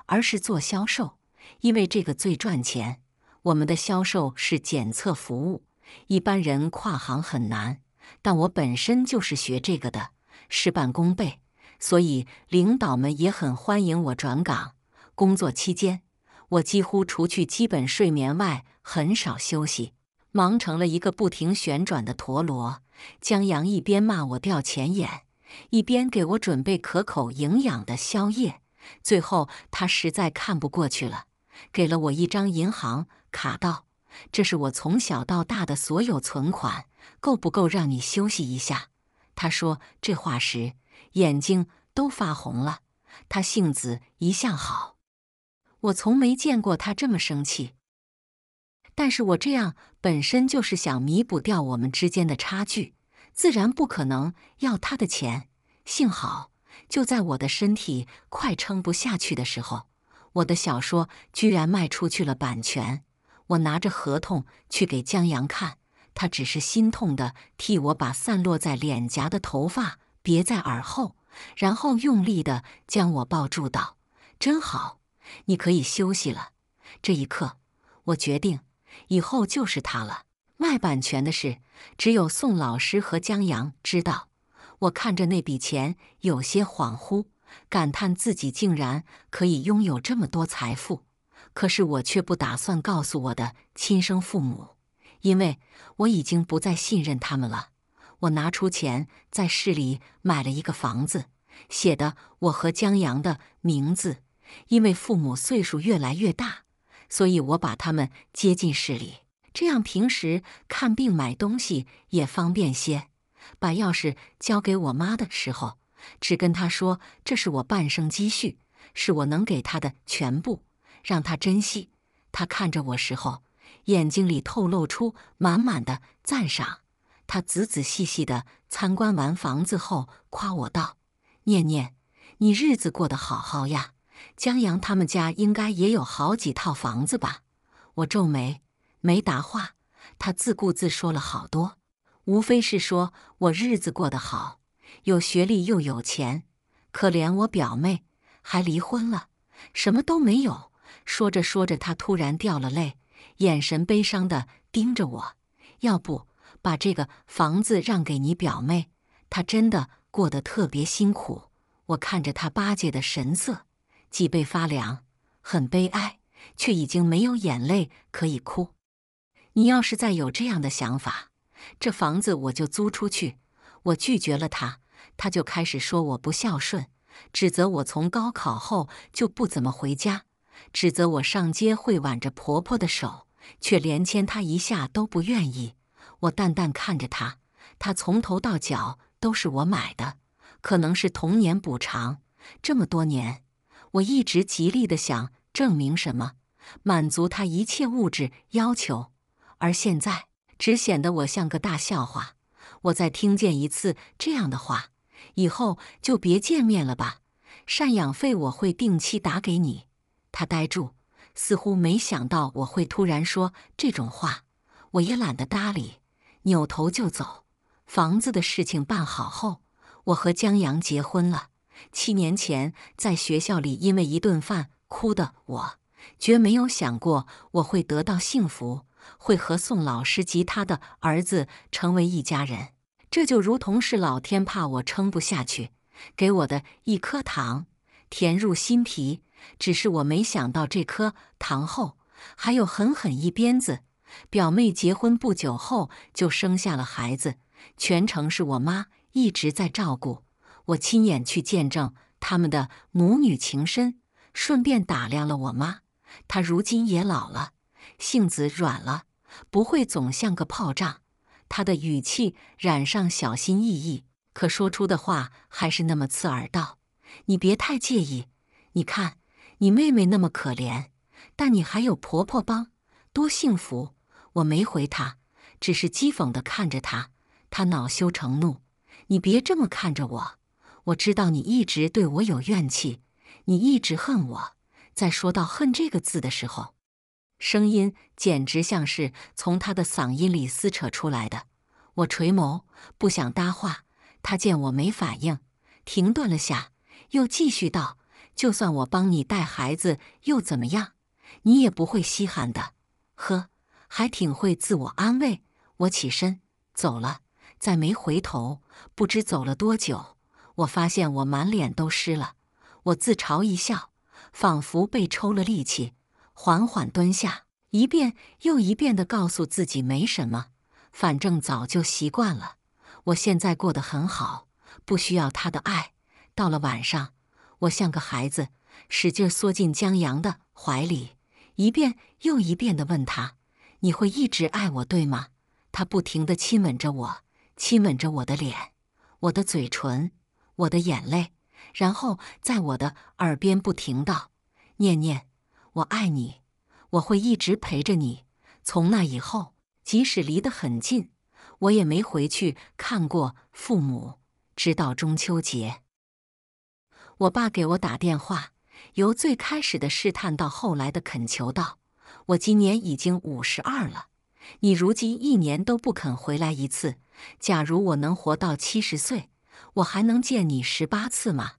而是做销售，因为这个最赚钱。我们的销售是检测服务，一般人跨行很难，但我本身就是学这个的，事半功倍，所以领导们也很欢迎我转岗。工作期间，我几乎除去基本睡眠外，很少休息，忙成了一个不停旋转的陀螺。江阳一边骂我掉钱眼，一边给我准备可口营养的宵夜。最后他实在看不过去了，给了我一张银行卡，道：“这是我从小到大的所有存款，够不够让你休息一下？”他说这话时，眼睛都发红了。他性子一向好，我从没见过他这么生气。但是我这样本身就是想弥补掉我们之间的差距，自然不可能要他的钱。幸好就在我的身体快撑不下去的时候，我的小说居然卖出去了版权。我拿着合同去给江阳看，他只是心痛的替我把散落在脸颊的头发别在耳后，然后用力的将我抱住，道：“真好，你可以休息了。”这一刻，我决定。以后就是他了。卖版权的事，只有宋老师和江阳知道。我看着那笔钱，有些恍惚，感叹自己竟然可以拥有这么多财富。可是我却不打算告诉我的亲生父母，因为我已经不再信任他们了。我拿出钱在市里买了一个房子，写的我和江阳的名字，因为父母岁数越来越大。所以，我把他们接进市里，这样平时看病、买东西也方便些。把钥匙交给我妈的时候，只跟她说：“这是我半生积蓄，是我能给她的全部，让她珍惜。”她看着我时候，眼睛里透露出满满的赞赏。她仔仔细细的参观完房子后，夸我道：“念念，你日子过得好好呀。”江阳他们家应该也有好几套房子吧？我皱眉，没答话。他自顾自说了好多，无非是说我日子过得好，有学历又有钱。可怜我表妹，还离婚了，什么都没有。说着说着，他突然掉了泪，眼神悲伤的盯着我。要不把这个房子让给你表妹？她真的过得特别辛苦。我看着他巴结的神色。脊背发凉，很悲哀，却已经没有眼泪可以哭。你要是再有这样的想法，这房子我就租出去。我拒绝了他，他就开始说我不孝顺，指责我从高考后就不怎么回家，指责我上街会挽着婆婆的手，却连牵她一下都不愿意。我淡淡看着他，他从头到脚都是我买的，可能是童年补偿，这么多年。我一直极力的想证明什么，满足他一切物质要求，而现在只显得我像个大笑话。我再听见一次这样的话，以后就别见面了吧。赡养费我会定期打给你。他呆住，似乎没想到我会突然说这种话。我也懒得搭理，扭头就走。房子的事情办好后，我和江阳结婚了。七年前在学校里，因为一顿饭哭的我，绝没有想过我会得到幸福，会和宋老师及他的儿子成为一家人。这就如同是老天怕我撑不下去，给我的一颗糖，甜入心脾。只是我没想到这颗糖后还有狠狠一鞭子。表妹结婚不久后就生下了孩子，全程是我妈一直在照顾。我亲眼去见证他们的母女情深，顺便打量了我妈。她如今也老了，性子软了，不会总像个炮仗。她的语气染上小心翼翼，可说出的话还是那么刺耳。道：“你别太介意，你看你妹妹那么可怜，但你还有婆婆帮，多幸福。”我没回她，只是讥讽地看着她。她恼羞成怒：“你别这么看着我！”我知道你一直对我有怨气，你一直恨我。在说到“恨”这个字的时候，声音简直像是从他的嗓音里撕扯出来的。我垂眸，不想搭话。他见我没反应，停顿了下，又继续道：“就算我帮你带孩子，又怎么样？你也不会稀罕的。呵，还挺会自我安慰。”我起身走了，再没回头。不知走了多久。我发现我满脸都湿了，我自嘲一笑，仿佛被抽了力气，缓缓蹲下，一遍又一遍地告诉自己没什么，反正早就习惯了。我现在过得很好，不需要他的爱。到了晚上，我像个孩子，使劲缩进江阳的怀里，一遍又一遍地问他：“你会一直爱我，对吗？”他不停地亲吻着我，亲吻着我的脸，我的嘴唇。我的眼泪，然后在我的耳边不停道：“念念，我爱你，我会一直陪着你。”从那以后，即使离得很近，我也没回去看过父母。直到中秋节，我爸给我打电话，由最开始的试探到后来的恳求，道：“我今年已经五十二了，你如今一年都不肯回来一次。假如我能活到七十岁。”我还能见你十八次吗？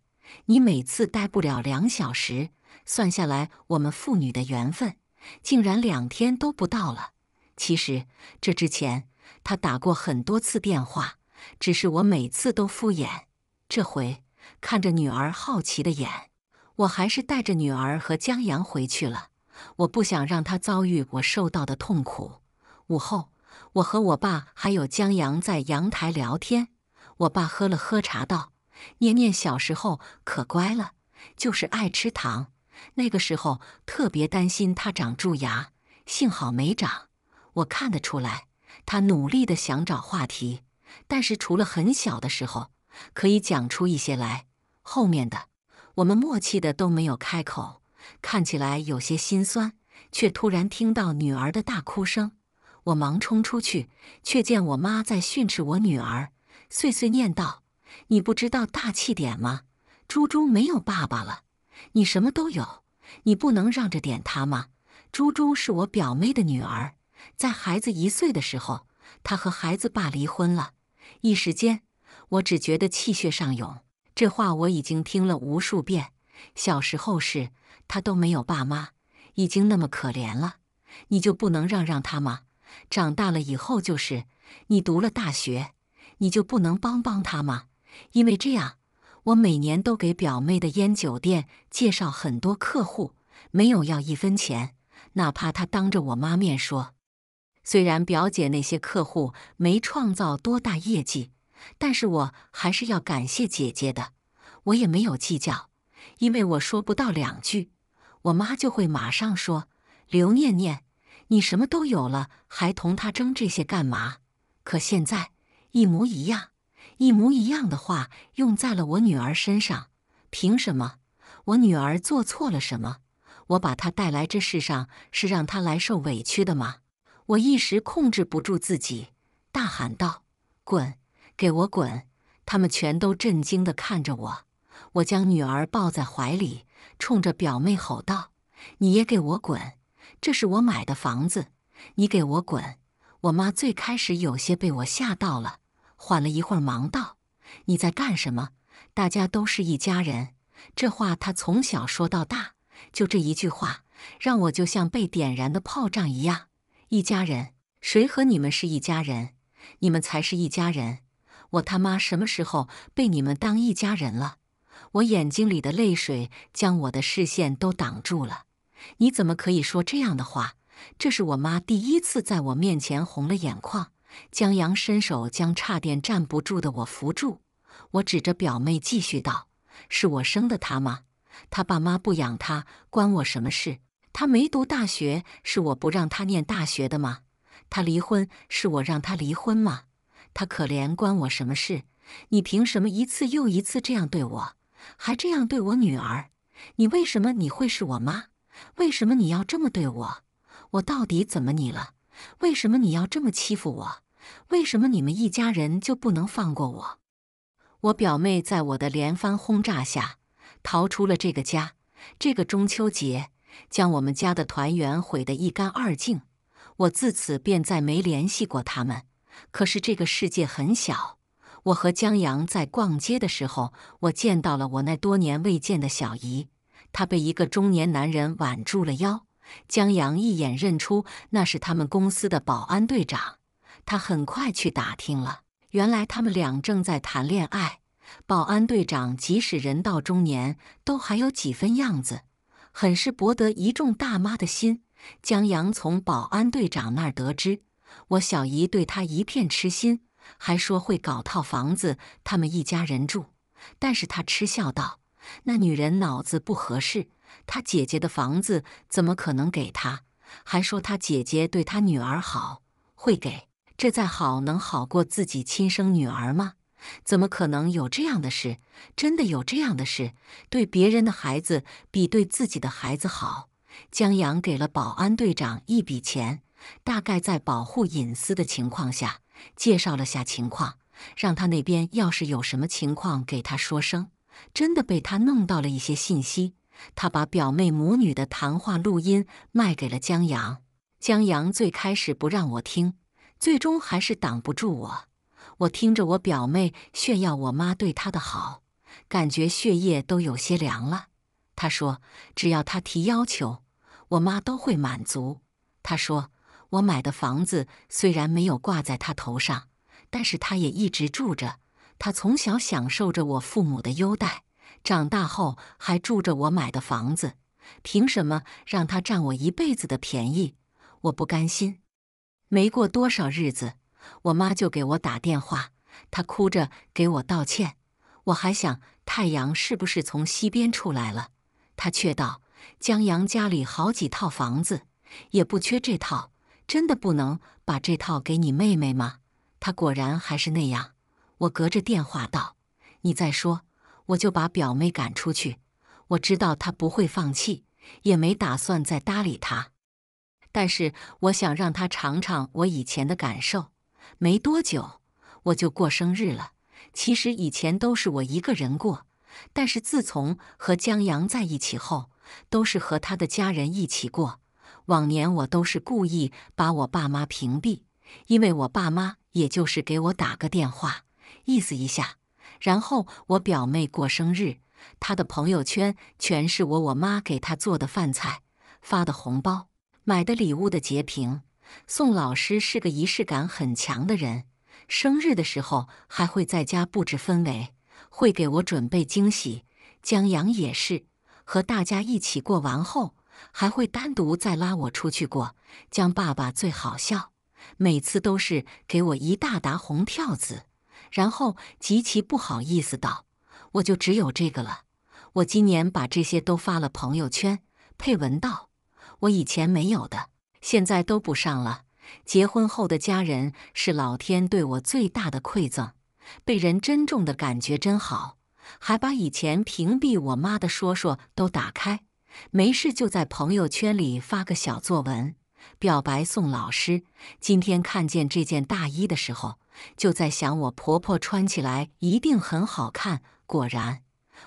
你每次待不了两小时，算下来我们父女的缘分竟然两天都不到了。其实这之前他打过很多次电话，只是我每次都敷衍。这回看着女儿好奇的眼，我还是带着女儿和江阳回去了。我不想让他遭遇我受到的痛苦。午后，我和我爸还有江阳在阳台聊天。我爸喝了喝茶，道：“念念小时候可乖了，就是爱吃糖。那个时候特别担心他长蛀牙，幸好没长。我看得出来，他努力的想找话题，但是除了很小的时候可以讲出一些来，后面的我们默契的都没有开口，看起来有些心酸。却突然听到女儿的大哭声，我忙冲出去，却见我妈在训斥我女儿。”碎碎念道：“你不知道大气点吗？猪猪没有爸爸了，你什么都有，你不能让着点他吗？猪猪是我表妹的女儿，在孩子一岁的时候，她和孩子爸离婚了。一时间，我只觉得气血上涌。这话我已经听了无数遍，小时候是她都没有爸妈，已经那么可怜了，你就不能让让她吗？长大了以后就是你读了大学。”你就不能帮帮他吗？因为这样，我每年都给表妹的烟酒店介绍很多客户，没有要一分钱。哪怕他当着我妈面说，虽然表姐那些客户没创造多大业绩，但是我还是要感谢姐姐的。我也没有计较，因为我说不到两句，我妈就会马上说：“刘念念，你什么都有了，还同他争这些干嘛？”可现在。一模一样，一模一样的话用在了我女儿身上，凭什么？我女儿做错了什么？我把她带来这世上是让她来受委屈的吗？我一时控制不住自己，大喊道：“滚，给我滚！”他们全都震惊地看着我。我将女儿抱在怀里，冲着表妹吼道：“你也给我滚！这是我买的房子，你给我滚！”我妈最开始有些被我吓到了。缓了一会儿，忙道：“你在干什么？大家都是一家人。”这话他从小说到大，就这一句话，让我就像被点燃的炮仗一样。一家人，谁和你们是一家人？你们才是一家人！我他妈什么时候被你们当一家人了？我眼睛里的泪水将我的视线都挡住了。你怎么可以说这样的话？这是我妈第一次在我面前红了眼眶。江阳伸手将差点站不住的我扶住，我指着表妹继续道：“是我生的她吗？她爸妈不养她，关我什么事？她没读大学，是我不让她念大学的吗？她离婚，是我让她离婚吗？她可怜，关我什么事？你凭什么一次又一次这样对我，还这样对我女儿？你为什么你会是我妈？为什么你要这么对我？我到底怎么你了？”为什么你要这么欺负我？为什么你们一家人就不能放过我？我表妹在我的连番轰炸下逃出了这个家，这个中秋节将我们家的团圆毁得一干二净。我自此便再没联系过他们。可是这个世界很小，我和江阳在逛街的时候，我见到了我那多年未见的小姨，她被一个中年男人挽住了腰。江阳一眼认出那是他们公司的保安队长，他很快去打听了，原来他们俩正在谈恋爱。保安队长即使人到中年，都还有几分样子，很是博得一众大妈的心。江阳从保安队长那儿得知，我小姨对他一片痴心，还说会搞套房子他们一家人住，但是他嗤笑道：“那女人脑子不合适。”他姐姐的房子怎么可能给他？还说他姐姐对他女儿好会给，这再好能好过自己亲生女儿吗？怎么可能有这样的事？真的有这样的事？对别人的孩子比对自己的孩子好？江阳给了保安队长一笔钱，大概在保护隐私的情况下介绍了下情况，让他那边要是有什么情况给他说声。真的被他弄到了一些信息。他把表妹母女的谈话录音卖给了江阳。江阳最开始不让我听，最终还是挡不住我。我听着我表妹炫耀我妈对她的好，感觉血液都有些凉了。他说：“只要他提要求，我妈都会满足。”他说：“我买的房子虽然没有挂在他头上，但是他也一直住着。他从小享受着我父母的优待。”长大后还住着我买的房子，凭什么让他占我一辈子的便宜？我不甘心。没过多少日子，我妈就给我打电话，她哭着给我道歉。我还想太阳是不是从西边出来了？她却道：“江阳家里好几套房子，也不缺这套，真的不能把这套给你妹妹吗？”她果然还是那样。我隔着电话道：“你再说。”我就把表妹赶出去。我知道她不会放弃，也没打算再搭理她。但是我想让她尝尝我以前的感受。没多久，我就过生日了。其实以前都是我一个人过，但是自从和江阳在一起后，都是和他的家人一起过。往年我都是故意把我爸妈屏蔽，因为我爸妈也就是给我打个电话，意思一下。然后我表妹过生日，她的朋友圈全是我我妈给她做的饭菜、发的红包、买的礼物的截屏。宋老师是个仪式感很强的人，生日的时候还会在家布置氛围，会给我准备惊喜。江阳也是，和大家一起过完后，还会单独再拉我出去过。江爸爸最好笑，每次都是给我一大沓红票子。然后极其不好意思道：“我就只有这个了。我今年把这些都发了朋友圈，配文道：‘我以前没有的，现在都不上了。’结婚后的家人是老天对我最大的馈赠，被人珍重的感觉真好。还把以前屏蔽我妈的说说都打开，没事就在朋友圈里发个小作文，表白宋老师。今天看见这件大衣的时候。”就在想，我婆婆穿起来一定很好看。果然，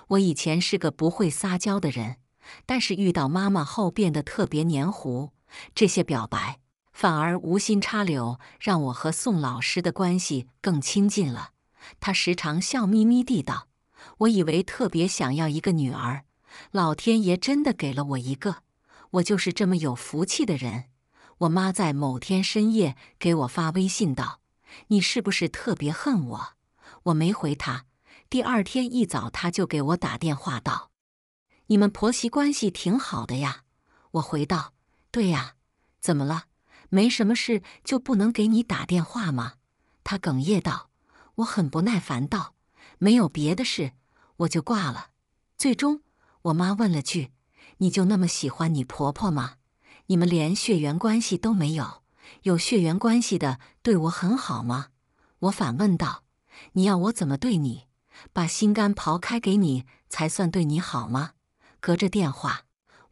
我以前是个不会撒娇的人，但是遇到妈妈后变得特别黏糊。这些表白反而无心插柳，让我和宋老师的关系更亲近了。他时常笑眯眯地道：“我以为特别想要一个女儿，老天爷真的给了我一个，我就是这么有福气的人。”我妈在某天深夜给我发微信道。你是不是特别恨我？我没回他。第二天一早，他就给我打电话道：“你们婆媳关系挺好的呀。”我回道：“对呀，怎么了？没什么事就不能给你打电话吗？”他哽咽道：“我很不耐烦道：‘没有别的事，我就挂了。’最终，我妈问了句：‘你就那么喜欢你婆婆吗？你们连血缘关系都没有。’”有血缘关系的对我很好吗？我反问道。你要我怎么对你？把心肝刨开给你才算对你好吗？隔着电话，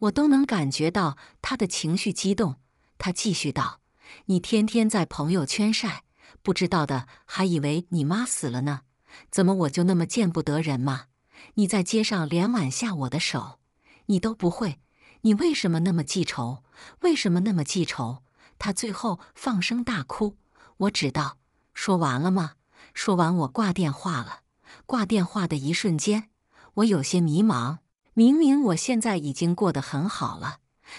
我都能感觉到他的情绪激动。他继续道：“你天天在朋友圈晒，不知道的还以为你妈死了呢。怎么我就那么见不得人吗？你在街上连挽下我的手你都不会，你为什么那么记仇？为什么那么记仇？”他最后放声大哭，我只道：“说完了吗？”说完，我挂电话了。挂电话的一瞬间，我有些迷茫。明明我现在已经过得很好了，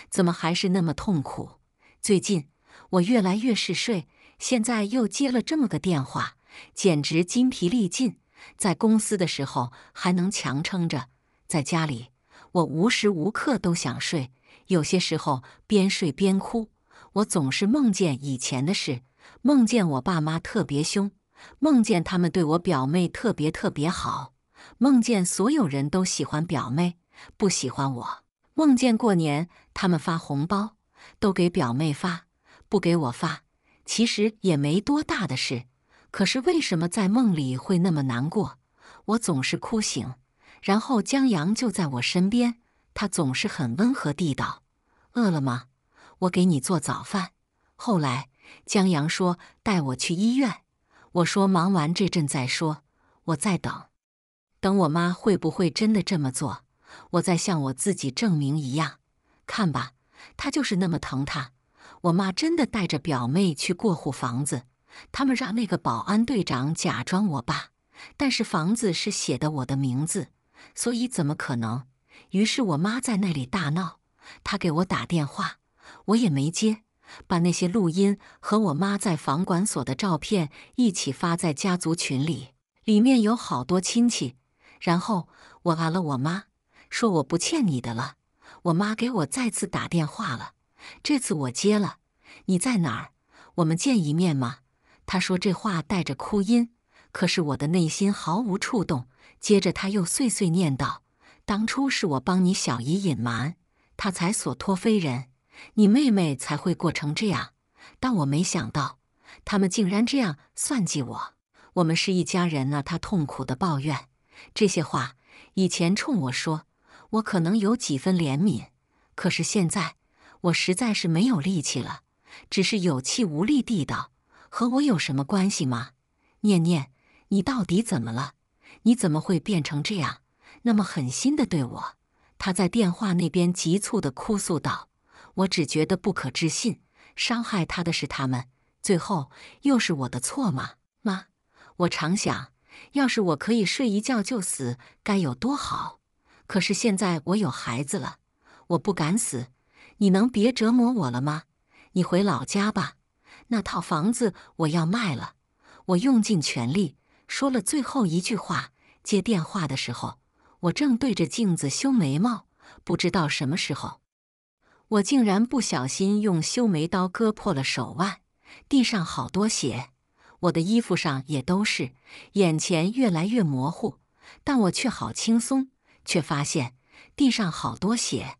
怎么还是那么痛苦？最近我越来越嗜睡，现在又接了这么个电话，简直筋疲力尽。在公司的时候还能强撑着，在家里，我无时无刻都想睡，有些时候边睡边哭。我总是梦见以前的事，梦见我爸妈特别凶，梦见他们对我表妹特别特别好，梦见所有人都喜欢表妹，不喜欢我。梦见过年他们发红包，都给表妹发，不给我发。其实也没多大的事，可是为什么在梦里会那么难过？我总是哭醒，然后江阳就在我身边，他总是很温和地道：“饿了吗？”我给你做早饭。后来江阳说带我去医院，我说忙完这阵再说，我在等。等我妈会不会真的这么做？我在向我自己证明一样。看吧，他就是那么疼她。我妈真的带着表妹去过户房子，他们让那个保安队长假装我爸，但是房子是写的我的名字，所以怎么可能？于是我妈在那里大闹，她给我打电话。我也没接，把那些录音和我妈在房管所的照片一起发在家族群里，里面有好多亲戚。然后我挨了，我妈说我不欠你的了。我妈给我再次打电话了，这次我接了。你在哪儿？我们见一面吗？她说这话带着哭音，可是我的内心毫无触动。接着她又碎碎念道：“当初是我帮你小姨隐瞒，她才所托非人。”你妹妹才会过成这样，但我没想到他们竟然这样算计我。我们是一家人啊！他痛苦地抱怨。这些话以前冲我说，我可能有几分怜悯。可是现在，我实在是没有力气了，只是有气无力地道：“和我有什么关系吗？”念念，你到底怎么了？你怎么会变成这样？那么狠心地对我！他在电话那边急促地哭诉道。我只觉得不可置信，伤害他的是他们，最后又是我的错吗？妈，我常想，要是我可以睡一觉就死，该有多好。可是现在我有孩子了，我不敢死。你能别折磨我了吗？你回老家吧，那套房子我要卖了。我用尽全力说了最后一句话。接电话的时候，我正对着镜子修眉毛，不知道什么时候。我竟然不小心用修眉刀割破了手腕，地上好多血，我的衣服上也都是。眼前越来越模糊，但我却好轻松。却发现地上好多血，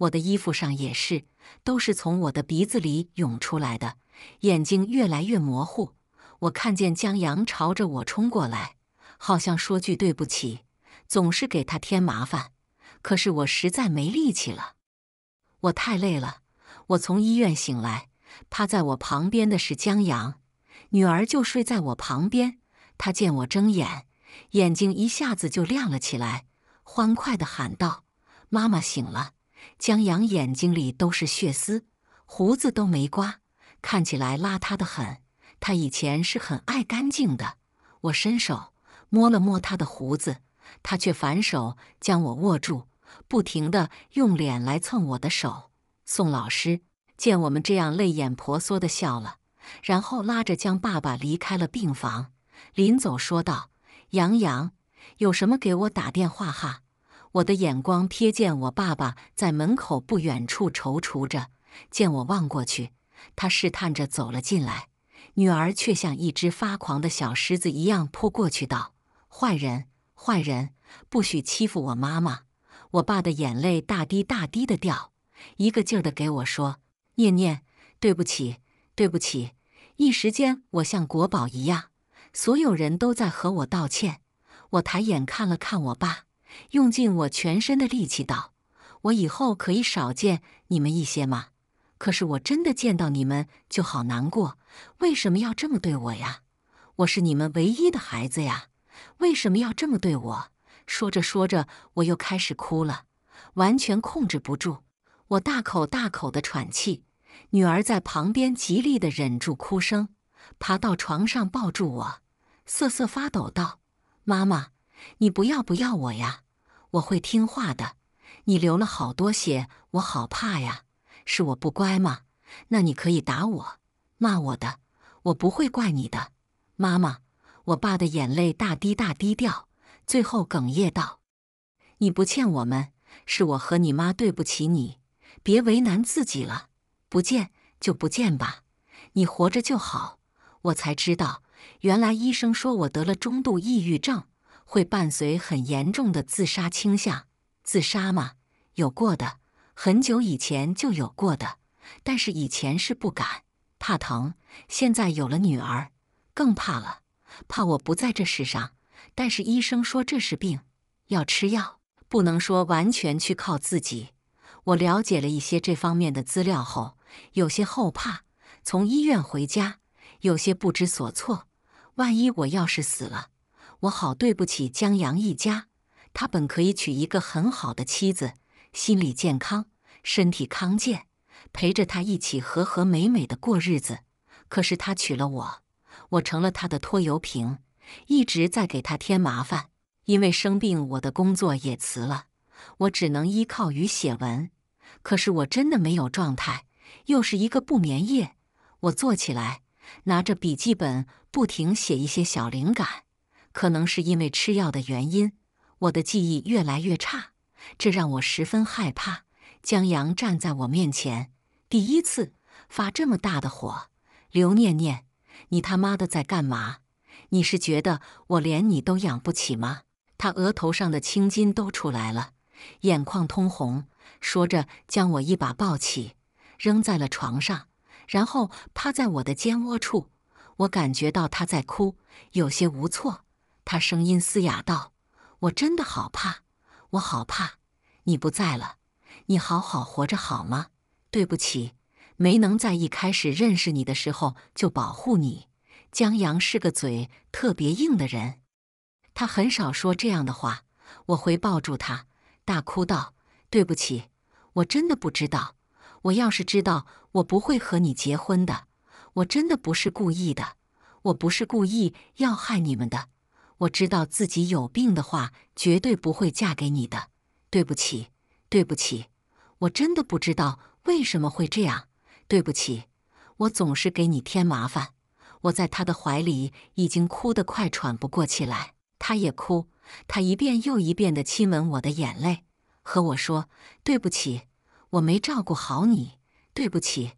我的衣服上也是，都是从我的鼻子里涌出来的。眼睛越来越模糊，我看见江阳朝着我冲过来，好像说句对不起，总是给他添麻烦。可是我实在没力气了。我太累了。我从医院醒来，趴在我旁边的是江阳，女儿就睡在我旁边。她见我睁眼，眼睛一下子就亮了起来，欢快地喊道：“妈妈醒了！”江阳眼睛里都是血丝，胡子都没刮，看起来邋遢的很。他以前是很爱干净的。我伸手摸了摸他的胡子，他却反手将我握住。不停地用脸来蹭我的手。宋老师见我们这样，泪眼婆娑地笑了，然后拉着江爸爸离开了病房。临走说道：“杨阳，有什么给我打电话哈。”我的眼光瞥见我爸爸在门口不远处踌躇着，见我望过去，他试探着走了进来。女儿却像一只发狂的小狮子一样扑过去道：“坏人，坏人，不许欺负我妈妈！”我爸的眼泪大滴大滴的掉，一个劲儿的给我说：“念念，对不起，对不起。”一时间，我像国宝一样，所有人都在和我道歉。我抬眼看了看我爸，用尽我全身的力气道：“我以后可以少见你们一些吗？可是我真的见到你们就好难过，为什么要这么对我呀？我是你们唯一的孩子呀，为什么要这么对我？”说着说着，我又开始哭了，完全控制不住。我大口大口的喘气，女儿在旁边极力的忍住哭声，爬到床上抱住我，瑟瑟发抖道：“妈妈，你不要不要我呀，我会听话的。你流了好多血，我好怕呀。是我不乖吗？那你可以打我、骂我的，我不会怪你的。妈妈，我爸的眼泪大滴大滴掉。”最后哽咽道：“你不欠我们，是我和你妈对不起你。别为难自己了，不见就不见吧。你活着就好。我才知道，原来医生说我得了中度抑郁症，会伴随很严重的自杀倾向。自杀嘛，有过的，很久以前就有过的。但是以前是不敢，怕疼。现在有了女儿，更怕了，怕我不在这世上。”但是医生说这是病，要吃药，不能说完全去靠自己。我了解了一些这方面的资料后，有些后怕。从医院回家，有些不知所措。万一我要是死了，我好对不起江阳一家。他本可以娶一个很好的妻子，心理健康，身体康健，陪着他一起和和美美的过日子。可是他娶了我，我成了他的拖油瓶。一直在给他添麻烦，因为生病，我的工作也辞了，我只能依靠于写文。可是我真的没有状态，又是一个不眠夜。我坐起来，拿着笔记本，不停写一些小灵感。可能是因为吃药的原因，我的记忆越来越差，这让我十分害怕。江阳站在我面前，第一次发这么大的火：“刘念念，你他妈的在干嘛？”你是觉得我连你都养不起吗？他额头上的青筋都出来了，眼眶通红，说着将我一把抱起，扔在了床上，然后趴在我的肩窝处。我感觉到他在哭，有些无措。他声音嘶哑道：“我真的好怕，我好怕你不在了。你好好活着好吗？对不起，没能在一开始认识你的时候就保护你。”江阳是个嘴特别硬的人，他很少说这样的话。我会抱住他，大哭道：“对不起，我真的不知道。我要是知道，我不会和你结婚的。我真的不是故意的，我不是故意要害你们的。我知道自己有病的话，绝对不会嫁给你的。对不起，对不起，我真的不知道为什么会这样。对不起，我总是给你添麻烦。”我在他的怀里已经哭得快喘不过气来，他也哭，他一遍又一遍地亲吻我的眼泪，和我说：“对不起，我没照顾好你，对不起，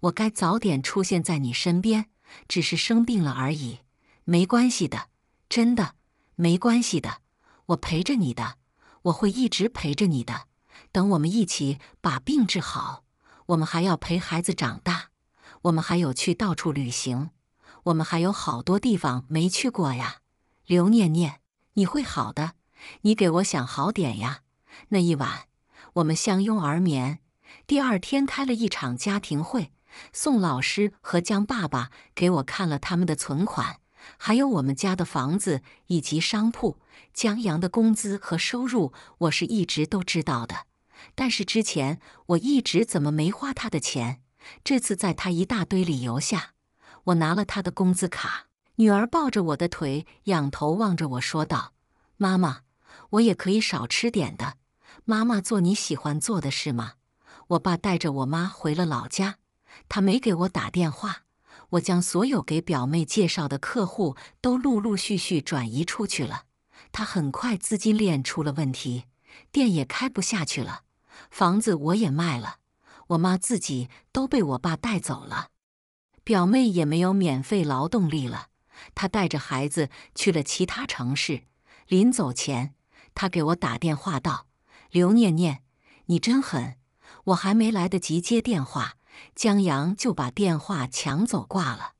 我该早点出现在你身边，只是生病了而已，没关系的，真的没关系的，我陪着你的，我会一直陪着你的，等我们一起把病治好，我们还要陪孩子长大，我们还有去到处旅行。”我们还有好多地方没去过呀，刘念念，你会好的，你给我想好点呀。那一晚，我们相拥而眠。第二天开了一场家庭会，宋老师和江爸爸给我看了他们的存款，还有我们家的房子以及商铺。江阳的工资和收入，我是一直都知道的，但是之前我一直怎么没花他的钱？这次在他一大堆理由下。我拿了他的工资卡，女儿抱着我的腿，仰头望着我说道：“妈妈，我也可以少吃点的。妈妈做你喜欢做的事吗？”我爸带着我妈回了老家，他没给我打电话。我将所有给表妹介绍的客户都陆陆续续转移出去了，他很快资金链出了问题，店也开不下去了，房子我也卖了，我妈自己都被我爸带走了。表妹也没有免费劳动力了，她带着孩子去了其他城市。临走前，她给我打电话道：“刘念念，你真狠！”我还没来得及接电话，江阳就把电话抢走挂了。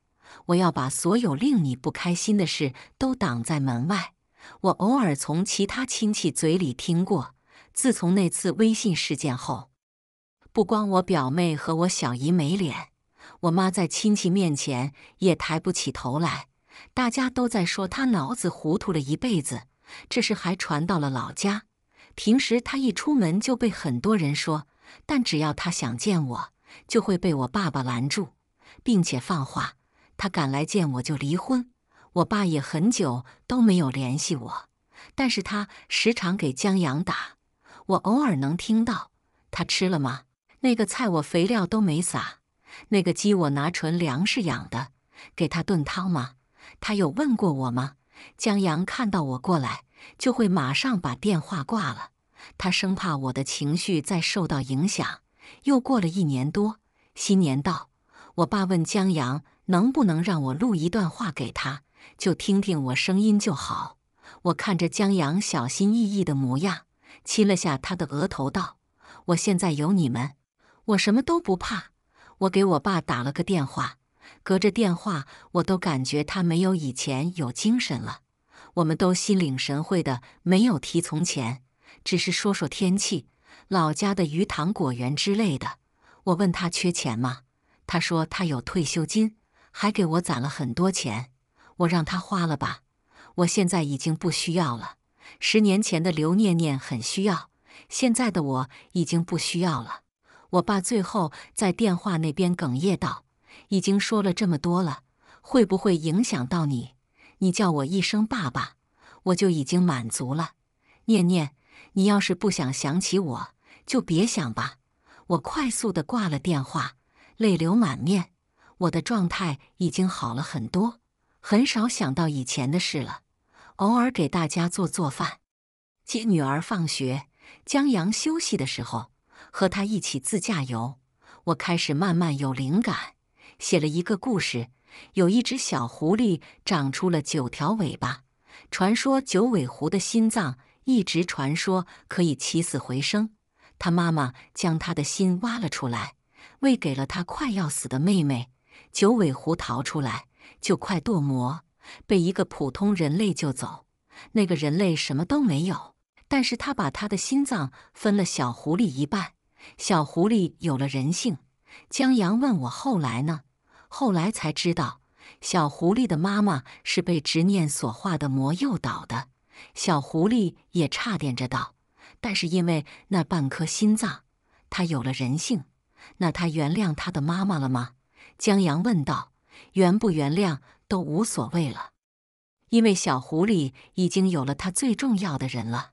我要把所有令你不开心的事都挡在门外。我偶尔从其他亲戚嘴里听过，自从那次微信事件后，不光我表妹和我小姨没脸。我妈在亲戚面前也抬不起头来，大家都在说她脑子糊涂了一辈子。这事还传到了老家，平时她一出门就被很多人说。但只要她想见我，就会被我爸爸拦住，并且放话：他敢来见我就离婚。我爸也很久都没有联系我，但是他时常给江阳打，我偶尔能听到。他吃了吗？那个菜我肥料都没撒。那个鸡我拿纯粮食养的，给他炖汤吗？他有问过我吗？江阳看到我过来，就会马上把电话挂了。他生怕我的情绪再受到影响。又过了一年多，新年到，我爸问江阳能不能让我录一段话给他，就听听我声音就好。我看着江阳小心翼翼的模样，亲了下他的额头，道：“我现在有你们，我什么都不怕。”我给我爸打了个电话，隔着电话，我都感觉他没有以前有精神了。我们都心领神会的，没有提从前，只是说说天气、老家的鱼塘、果园之类的。我问他缺钱吗？他说他有退休金，还给我攒了很多钱。我让他花了吧，我现在已经不需要了。十年前的刘念念很需要，现在的我已经不需要了。我爸最后在电话那边哽咽道：“已经说了这么多了，会不会影响到你？你叫我一声爸爸，我就已经满足了。念念，你要是不想想起我，就别想吧。”我快速的挂了电话，泪流满面。我的状态已经好了很多，很少想到以前的事了。偶尔给大家做做饭，接女儿放学，江阳休息的时候。和他一起自驾游，我开始慢慢有灵感，写了一个故事。有一只小狐狸长出了九条尾巴。传说九尾狐的心脏一直传说可以起死回生。他妈妈将他的心挖了出来，喂给了他快要死的妹妹。九尾狐逃出来就快堕魔，被一个普通人类救走。那个人类什么都没有，但是他把他的心脏分了小狐狸一半。小狐狸有了人性。江阳问我：“后来呢？”后来才知道，小狐狸的妈妈是被执念所化的魔诱导的，小狐狸也差点着道，但是因为那半颗心脏，他有了人性。那他原谅他的妈妈了吗？江阳问道：“原不原谅都无所谓了，因为小狐狸已经有了他最重要的人了。”